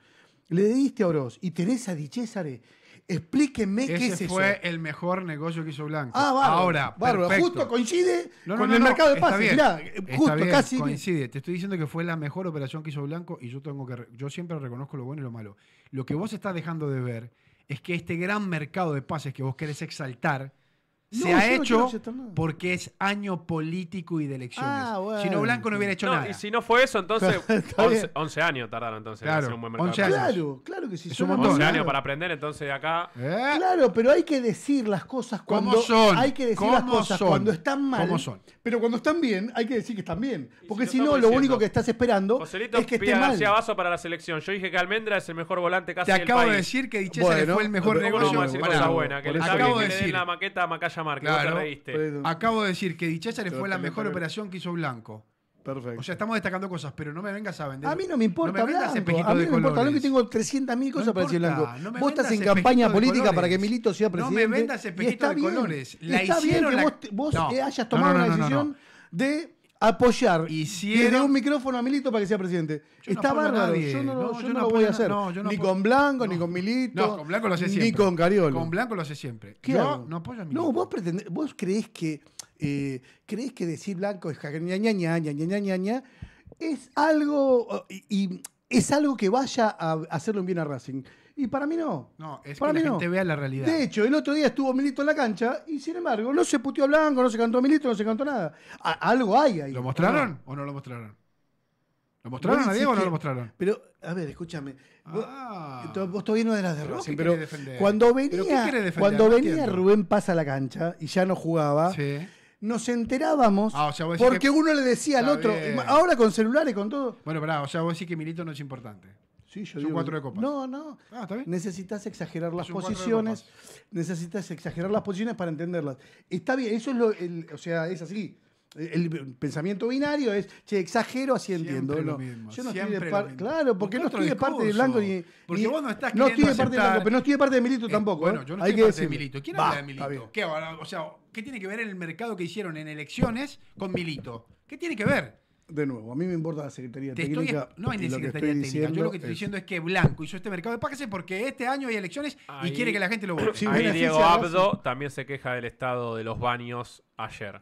le diste a Oroz y tenés a Di Cesare. explíqueme qué es eso. fue el mejor negocio que hizo Blanco. Ah, bárbaro, Ahora, justo coincide con el mercado de pases. justo casi. coincide. Te estoy diciendo que fue la mejor operación que hizo Blanco y yo tengo que yo siempre reconozco lo bueno y lo malo. Lo que vos estás dejando de ver es que este gran mercado de pases que vos querés exaltar se ha hecho porque es año político y de elecciones. Ah, si no, Blanco no hubiera hecho no, nada. Y si no fue eso, entonces 11, años tardaron entonces claro, en un buen mercado. 11 años. Claro, claro que sí. 11 años para aprender, entonces acá... Eh. Claro, pero hay que decir las cosas como ¿Cómo son? Hay que decir las cosas son? cuando están mal. ¿Cómo son? Pero cuando están bien, hay que decir que están bien. Porque si no, lo único que estás esperando es que esté mal. García Vaso para la selección. Yo dije que Almendra es el mejor volante casi Te acabo del país. de decir que Dichese fue el mejor negocio. Acabo de decir. la maqueta Macaya marca, claro, Acabo de decir que le fue la mejor operación que hizo Blanco. Perfecto. O sea, estamos destacando cosas, pero no me vengas a vender. A mí no me importa no me Blanco. A mí no me importa Blanco, que tengo 300.000 cosas para decir Blanco. vos estás en campaña política para que Milito sea presidente. No me vendas espejitos de colores. La está bien que vos, hayas tomado una decisión de apoyar Hicieron... desde un micrófono a Milito para que sea presidente. Estaba Está no Nadie. Yo no, lo voy a hacer. ni con Blanco, ni con Milito. No, con Blanco lo hace siempre. Ni con Cariolo. Con Blanco lo hace siempre. ¿Qué no, no apoyo a Milito. No, vos, pretendés, vos creés que, eh, que decir Blanco es ña, es algo... Oh, y, es algo que vaya a hacerle un bien a Racing. Y para mí no. No, es para que mí la gente vea la realidad. De hecho, el otro día estuvo Milito en la cancha y sin embargo no se puteó Blanco, no se cantó Milito, no se cantó nada. algo hay ahí. ¿Lo mostraron ah. o no lo mostraron? ¿Lo mostraron a Diego o no lo mostraron? Pero, a ver, escúchame. Vos, ah. todavía no eras de Rocky. pero cuando venía, cuando venía Rubén pasa a la cancha y ya no jugaba. nos enterábamos ah, porque uno le decía al otro. Ahora con celulares, con todo. Bueno, pará, o sea, vos decís que Milito no es importante. Sí, cuatro de copas. No, no. Ah, necesitas exagerar las posiciones. Necesitas exagerar las posiciones para entenderlas. Está bien, eso es lo. El, o sea, es así. El, pensamiento binario es, che, exagero, así entiendo. Yo no estoy de parte. Claro, porque no estoy de parte de Blanco ni. Porque vos no estás No estoy de parte de Blanco, pero no estoy de parte de Milito eh, tampoco. Bueno, ¿eh? yo no estoy de parte de Milito. ¿Quién habla de Milito? ¿Qué, o sea, ¿Qué tiene que ver el mercado que hicieron en elecciones con Milito? ¿Qué tiene que ver? de nuevo, a mí me importa la Secretaría Técnica. no hay ni Secretaría Técnica. yo lo que estoy diciendo es que Blanco y yo este mercado de porque este año hay elecciones y quiere que la gente lo vote. ahí Diego Abdo también se queja del estado de los baños ayer.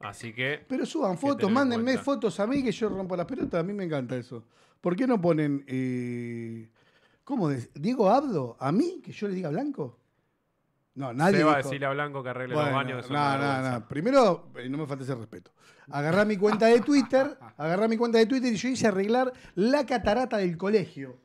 Así que. Pero suban fotos, mándenme fotos a mí que yo rompo las pelotas. A mí me encanta eso. ¿Por qué no ponen. Eh, ¿Cómo? De, ¿Diego Abdo? ¿A mí? ¿Que yo le diga Blanco? No, nadie. Se va a decirle a Blanco que arregle los baños. No, no, no. Primero, eh, no me falta ese respeto agarrá mi cuenta de Twitter, agarrá mi cuenta de Twitter y yo hice arreglar la catarata del colegio.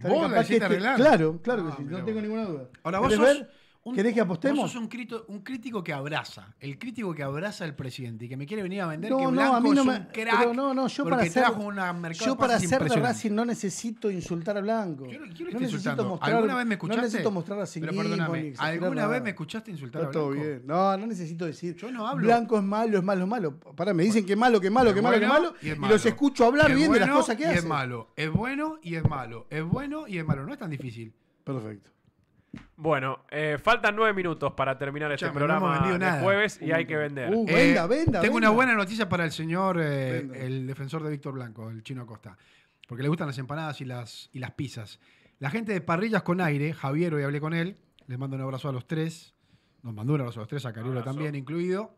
¿Vos la hiciste este arreglar? Claro, claro que ah, sí, no tengo ninguna duda. Ahora vos a ver? Un, ¿Querés que apostemos? Vos sos un, crítico que abraza. El crítico que abraza al presidente y que me quiere venir a vender no, que Blanco no, no es un crack no, no, yo para hacer, una yo para de no necesito insultar a Blanco. Yo, no necesito mostrar, ¿Alguna vez me escuchaste? No necesito mostrar a Pero perdóname, ¿alguna vez me escuchaste insultar a Blanco? Todo bien. No, no necesito decir. Yo no hablo. Blanco es malo, es malo, es malo. Pará, me dicen que es malo, que es malo, que es malo, que es malo. Y, los escucho hablar bien de las cosas que hacen. Es malo, es bueno y es malo. Es bueno y es malo. No es tan difícil. Perfecto. Bueno, eh, faltan nueve minutos para terminar este programa jueves y hay que uh, vender. Uh, eh, tengo una buena noticia para el señor, eh, el defensor de Víctor Blanco, el chino Acosta, porque le gustan las empanadas y las, y las pizzas. La gente de Parrillas con Aire, Javier, hoy hablé con él, les mando un abrazo a los tres, nos mandó un abrazo a los tres, a Cariola también incluido.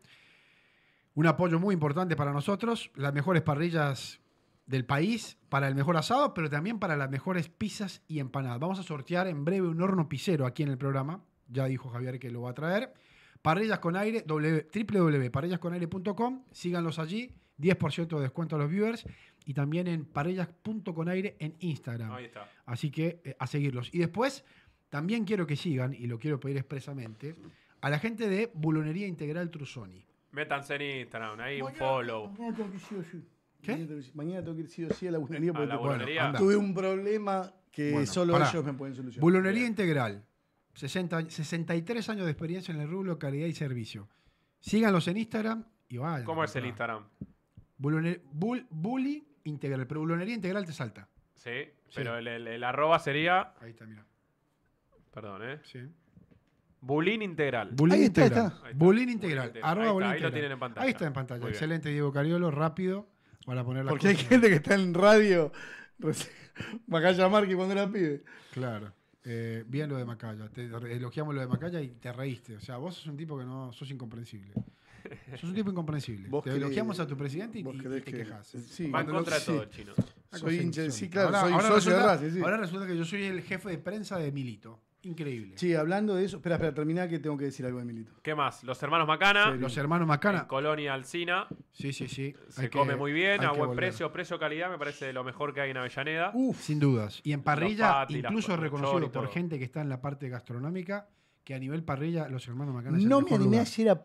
Un apoyo muy importante para nosotros, las mejores parrillas del país para el mejor asado, pero también para las mejores pizzas y empanadas. Vamos a sortear en breve un horno pisero aquí en el programa. Ya dijo Javier que lo va a traer. Parrillas con aire, www.parrillasconaire.com. Síganlos allí. 10% de descuento a los viewers y también en parrillas.conaire en Instagram. Ahí está. Así que eh, a seguirlos. Y después, también quiero que sigan, y lo quiero pedir expresamente, a la gente de Bulonería Integral Trusoni. Métanse en Instagram, ahí un follow. Mañana tengo que ir sí a la bulonería tuve un problema que solo ellos me pueden solucionar. Bulonería integral. 63 años de experiencia en el rubro calidad y servicio. Síganlos en Instagram y vayan. ¿Cómo es el Instagram? Bulonería, bully integral. Pero bulonería integral te salta. Sí, pero El, arroba sería. Ahí está, mira. Perdón, ¿eh? Sí. Bulín integral. Bulín integral. ahí está. integral. Arroba Ahí lo tienen en pantalla. Ahí está en pantalla. Excelente, Diego Cariolo. Rápido. Porque hay gente que está en radio. Macaya y cuando la pide. Claro. Eh, bien lo de Macaya. Te elogiamos lo de Macaya y te reíste. O sea, vos sos un tipo que no. sos incomprensible. Sos un tipo incomprensible. Te elogiamos a tu presidente y, te quejas. Sí, Va contra todo chino. Soy claro, ahora resulta que yo soy el jefe de prensa de Milito. Increíble. Sí, hablando de eso. Espera, espera, termina que tengo que decir algo de Milito. ¿Qué más? Los hermanos Macana. los hermanos Macana. Colonia Alcina. Sí, sí, sí. Se come muy bien, a buen precio, precio calidad, me parece lo mejor que hay en Avellaneda. Uf, sin dudas. Y en parrilla, incluso reconocido por gente que está en la parte gastronómica, que a nivel parrilla, los hermanos Macana. No me animé a a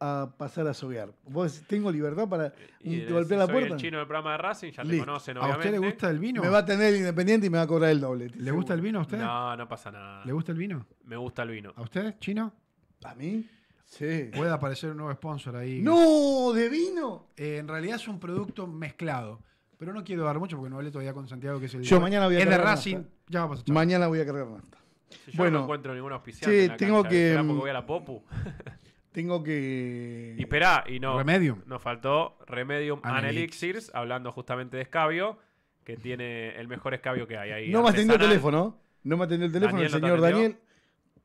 a pasar a soguear. Vos tengo libertad para golpear la puerta. el chino del programa de Racing, ya conocen, obviamente. ¿A usted le gusta el vino? Me va a tener el independiente y me va a cobrar el doble. ¿Le gusta el vino a usted? No, no pasa nada. ¿Le gusta el vino? Me gusta el vino. ¿A usted, chino? ¿A mí? Sí. Puede aparecer un nuevo sponsor ahí. ¡No! ¿De vino? Eh, en realidad es un producto mezclado. Pero no quiero dar mucho porque no hablé todavía con Santiago, que es el. Yo mañana voy a es de Racing, ya va a pasar. Mañana voy a cargar nada. yo bueno, no encuentro ningún oficial Sí, tengo que. Mm, voy a la Popu. Tengo que. Y espera, y no. Remedium. Nos faltó Remedium Anelixirs, hablando justamente de escabio, que tiene el mejor escabio que hay ahí. No me atendió el teléfono. No me atendió el teléfono el señor Daniel.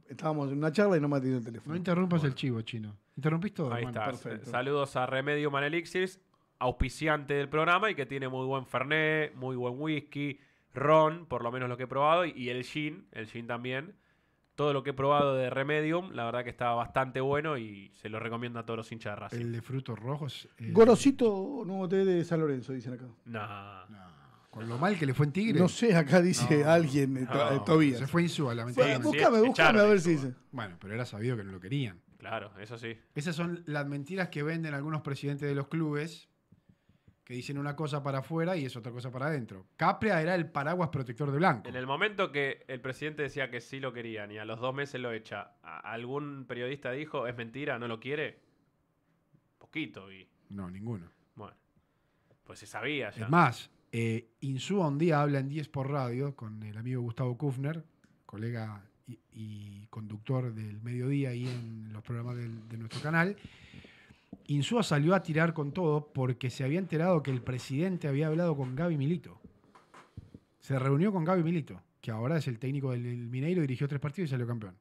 Estábamos en una charla y no me atendió el teléfono. No interrumpas el chivo, chino. Interrumpiste todo. Ahí está. Saludos a Remedium Anelixirs, auspiciante del programa y que tiene muy buen Fernet, muy buen whisky, ron, por lo menos lo que he probado, y el gin, el gin también todo lo que he probado de Remedium, la verdad que estaba bastante bueno y se lo recomiendo a todos los hinchas de Racing. El de frutos rojos. Gorocito Gorosito, nuevo té de San Lorenzo, dicen acá. No. Con lo mal que le fue en Tigre. No sé, acá dice alguien, todavía. Se fue la mentira. Sí, búscame, búscame a ver si dice. Bueno, pero era sabido que no lo querían. Claro, eso sí. Esas son las mentiras que venden algunos presidentes de los clubes que dicen una cosa para afuera y es otra cosa para adentro. Capria era el paraguas protector de Blanco. En el momento que el presidente decía que sí lo querían y a los dos meses lo echa, ¿algún periodista dijo, es mentira, no lo quiere? Poquito y... No, ninguno. Bueno, pues se sabía ya. Es más, eh, Insúa un día habla en 10 por radio con el amigo Gustavo Kufner, colega y, conductor del mediodía ahí en los programas de nuestro canal. Insúa salió a tirar con todo porque se había enterado que el presidente había hablado con Gaby Milito. Se reunió con Gaby Milito, que ahora es el técnico del Mineiro, dirigió tres partidos y salió campeón.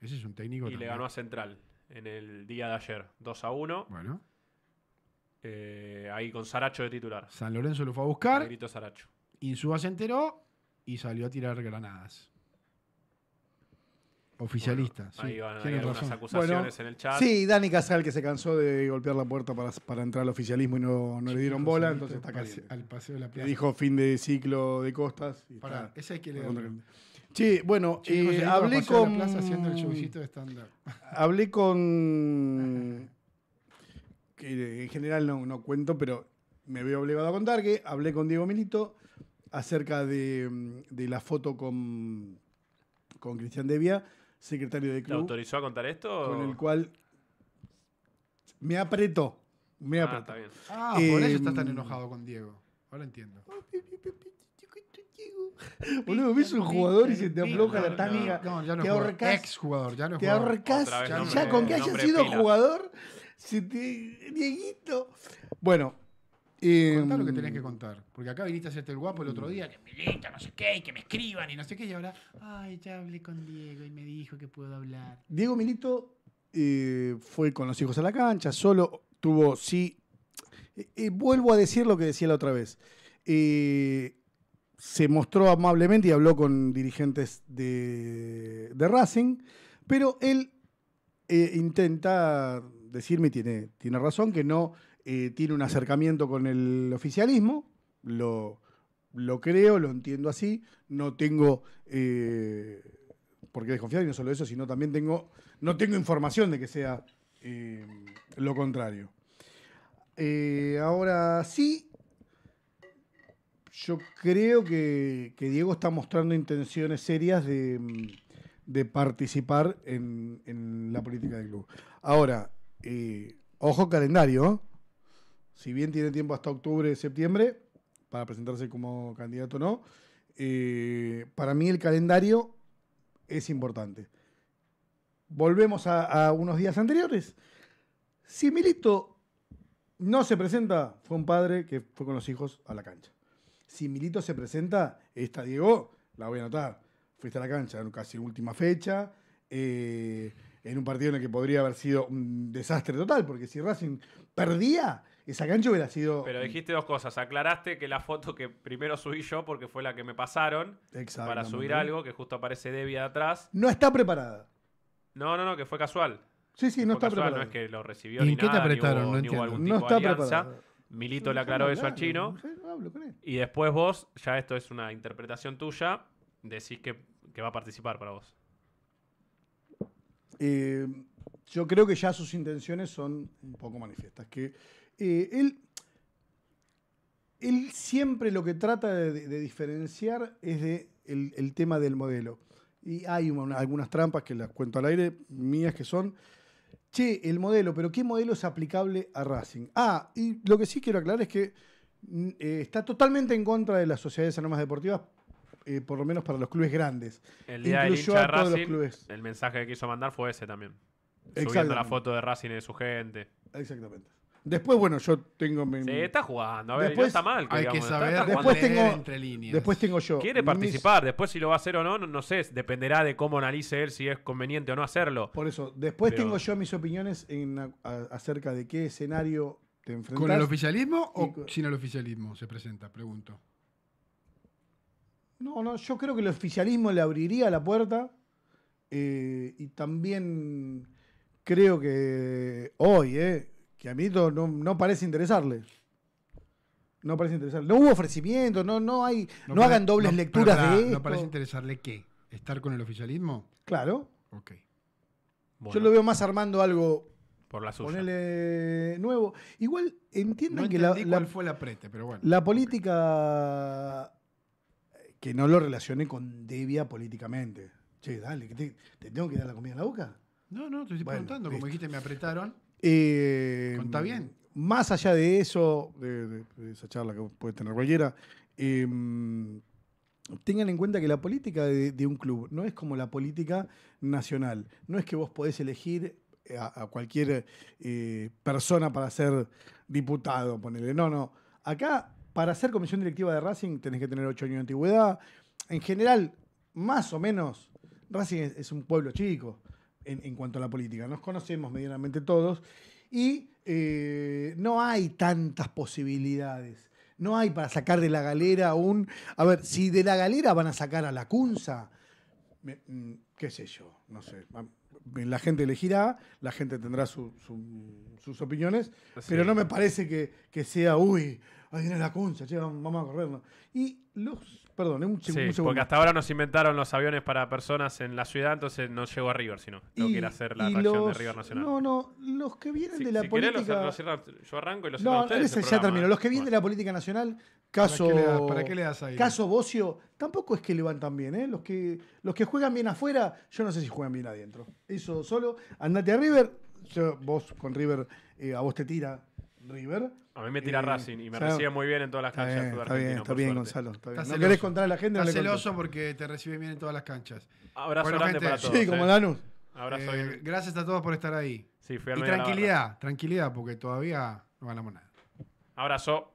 Ese es un técnico. Y le ganó a Central en el día de ayer, 2 a 1. Bueno. Eh, ahí con Saracho de titular. San Lorenzo lo fue a buscar. Grito Saracho. Insúa se enteró y salió a tirar granadas. Oficialistas. sí, ahí van acusaciones en el chat. Sí, Dani Casal que se cansó de golpear la puerta para, entrar al oficialismo y no, le dieron bola, entonces está casi al paseo de la plaza. dijo fin de ciclo de costas. Y para, hay que leer. Sí, bueno, hablé con. haciendo el de Hablé con. en general no, cuento, pero me veo obligado a contar que hablé con Diego Milito acerca de, la foto con, con Cristian Devia secretario de club. ¿Te autorizó a contar esto? Con el cual me apretó. Me ah, apretó. Ah, por eso estás tan em, enojado con Diego. Ahora entiendo. Boludo, ves un jugador y se te afloja la tanga. No, ya no te ahorcas, Ex jugador, ya no Te ahorcas. Ya, con que haya sido jugador, se te. Dieguito. Bueno, Em, Contá lo que tenés que contar. Porque acá viniste a hacerte el guapo el otro mm. día, que milita, no sé qué, que me escriban y no sé qué, y ahora, ay, ya hablé con Diego y me dijo que puedo hablar. Diego Milito eh, fue con los hijos a la cancha, solo tuvo, sí. Eh, eh, vuelvo a decir lo que decía la otra vez. se mostró amablemente y habló con dirigentes de, Racing, pero él intenta decirme, tiene, tiene razón, que no eh, tiene un acercamiento con el oficialismo, lo, creo, lo entiendo así, no tengo porque eh, por qué no solo eso, sino también tengo, no tengo información de que sea eh, lo contrario. ahora sí, yo creo que, Diego está mostrando intenciones serias de, participar en, la política del club. Ahora, ojo calendario, si bien tiene tiempo hasta octubre, septiembre, para presentarse como candidato o no, eh, para mí el calendario es importante. Volvemos a, unos días anteriores. Si Milito no se presenta, fue un padre que fue con los hijos a la cancha. Si Milito se presenta, esta Diego, la voy a anotar. Fuiste a la cancha en casi última fecha, eh, en un partido en el que podría haber sido un desastre total, porque si Racing perdía, esa cancha hubiera sido. Pero dijiste dos cosas. Aclaraste que la foto que primero subí yo, porque fue la que me pasaron para subir algo, que justo aparece Debbie de atrás. No está preparada. No, no, no, que fue casual. Sí, sí, no está preparada. No es que lo recibió ni, qué te apretaron? no, está de Milito le aclaró eso al chino. Y después vos, ya esto es una interpretación tuya, decís que, va a participar para vos. Eh, yo creo que ya sus intenciones son un poco manifiestas. Que eh, él, siempre lo que trata de, diferenciar es de el, tema del modelo. Y hay algunas trampas que las cuento al aire, mías que son, che, el modelo, pero ¿qué modelo es aplicable a Racing? Ah, y lo que sí quiero aclarar es que mm, eh, está totalmente en contra de las sociedades anónimas deportivas eh, por lo menos para los clubes grandes. El día el mensaje que quiso mandar fue ese también. Subiendo la foto de Racing y de su gente. Exactamente. Después, bueno, yo tengo. Mi, sí, está jugando. A ver, después, está mal. Hay que saber después tengo, yo. Quiere participar. Después, si lo va a hacer o no, no, sé. Dependerá de cómo analice él si es conveniente o no hacerlo. Por eso, después tengo yo mis opiniones acerca de qué escenario te enfrentas. ¿Con el oficialismo o sin el oficialismo se presenta? Pregunto. No, no, yo creo que el oficialismo le abriría la puerta. Eh, y también creo que hoy, eh, que a mí no, no parece interesarle. No parece interesarle. No hubo ofrecimiento, no, no hay. No, hagan dobles lecturas de ¿No parece interesarle qué? ¿Estar con el oficialismo? Claro. Ok. Yo lo veo más armando algo. Por la suya. Ponele nuevo. Igual entiendan que la, la, fue la prete, pero bueno. La política. Eh, que no lo relacione con debia políticamente. Che, dale, te, tengo que dar la comida en la boca? No, no, te estoy preguntando. Como dijiste, me apretaron. Eh, bien. Más allá de eso, de, esa charla que puede tener cualquiera, em, tengan en cuenta que la política de, un club no es como la política nacional. No es que vos podés elegir a, cualquier eh, persona para ser diputado, ponele. No, no. Acá, para ser comisión directiva de Racing, tenés que tener ocho años de antigüedad. En general, más o menos, Racing es un pueblo chico en, cuanto a la política. Nos conocemos medianamente todos y eh, no hay tantas posibilidades. No hay para sacar de la galera un... A ver, si de la galera van a sacar a la cunza, mm, qué sé yo, no sé. La gente elegirá, la gente tendrá sus opiniones, pero no me parece que, sea, uy, ahí viene la cunza, vamos a corrernos! Y los Perdón, un, sí, un segundo. Porque hasta ahora nos inventaron los aviones para personas en la ciudad, entonces no llegó a River, sino no y, que hacer la reacción de River Nacional. No, no, los que vienen de la si política. Querés, yo arranco y los No, ya termino. ¿eh? Los que vienen de la política nacional, caso. ¿Para qué, le das, ahí? Caso Bocio, tampoco es que le van tan bien, ¿eh? Los que, los que juegan bien afuera, yo no sé si juegan bien adentro. Eso solo. Andate a River, vos con River, eh, a vos te tira River. A mí me tira eh, Racing y me recibe muy bien en todas las canchas. Está bien, está bien, Gonzalo. ¿No querés contar a la gente? Estás celoso porque te recibe bien en todas las canchas. Abrazo grande gente, para todos. Sí, como Danus. Eh. Abrazo eh, gracias a todos por estar ahí. Sí, fui y tranquilidad, tranquilidad, porque todavía no ganamos nada. Abrazo.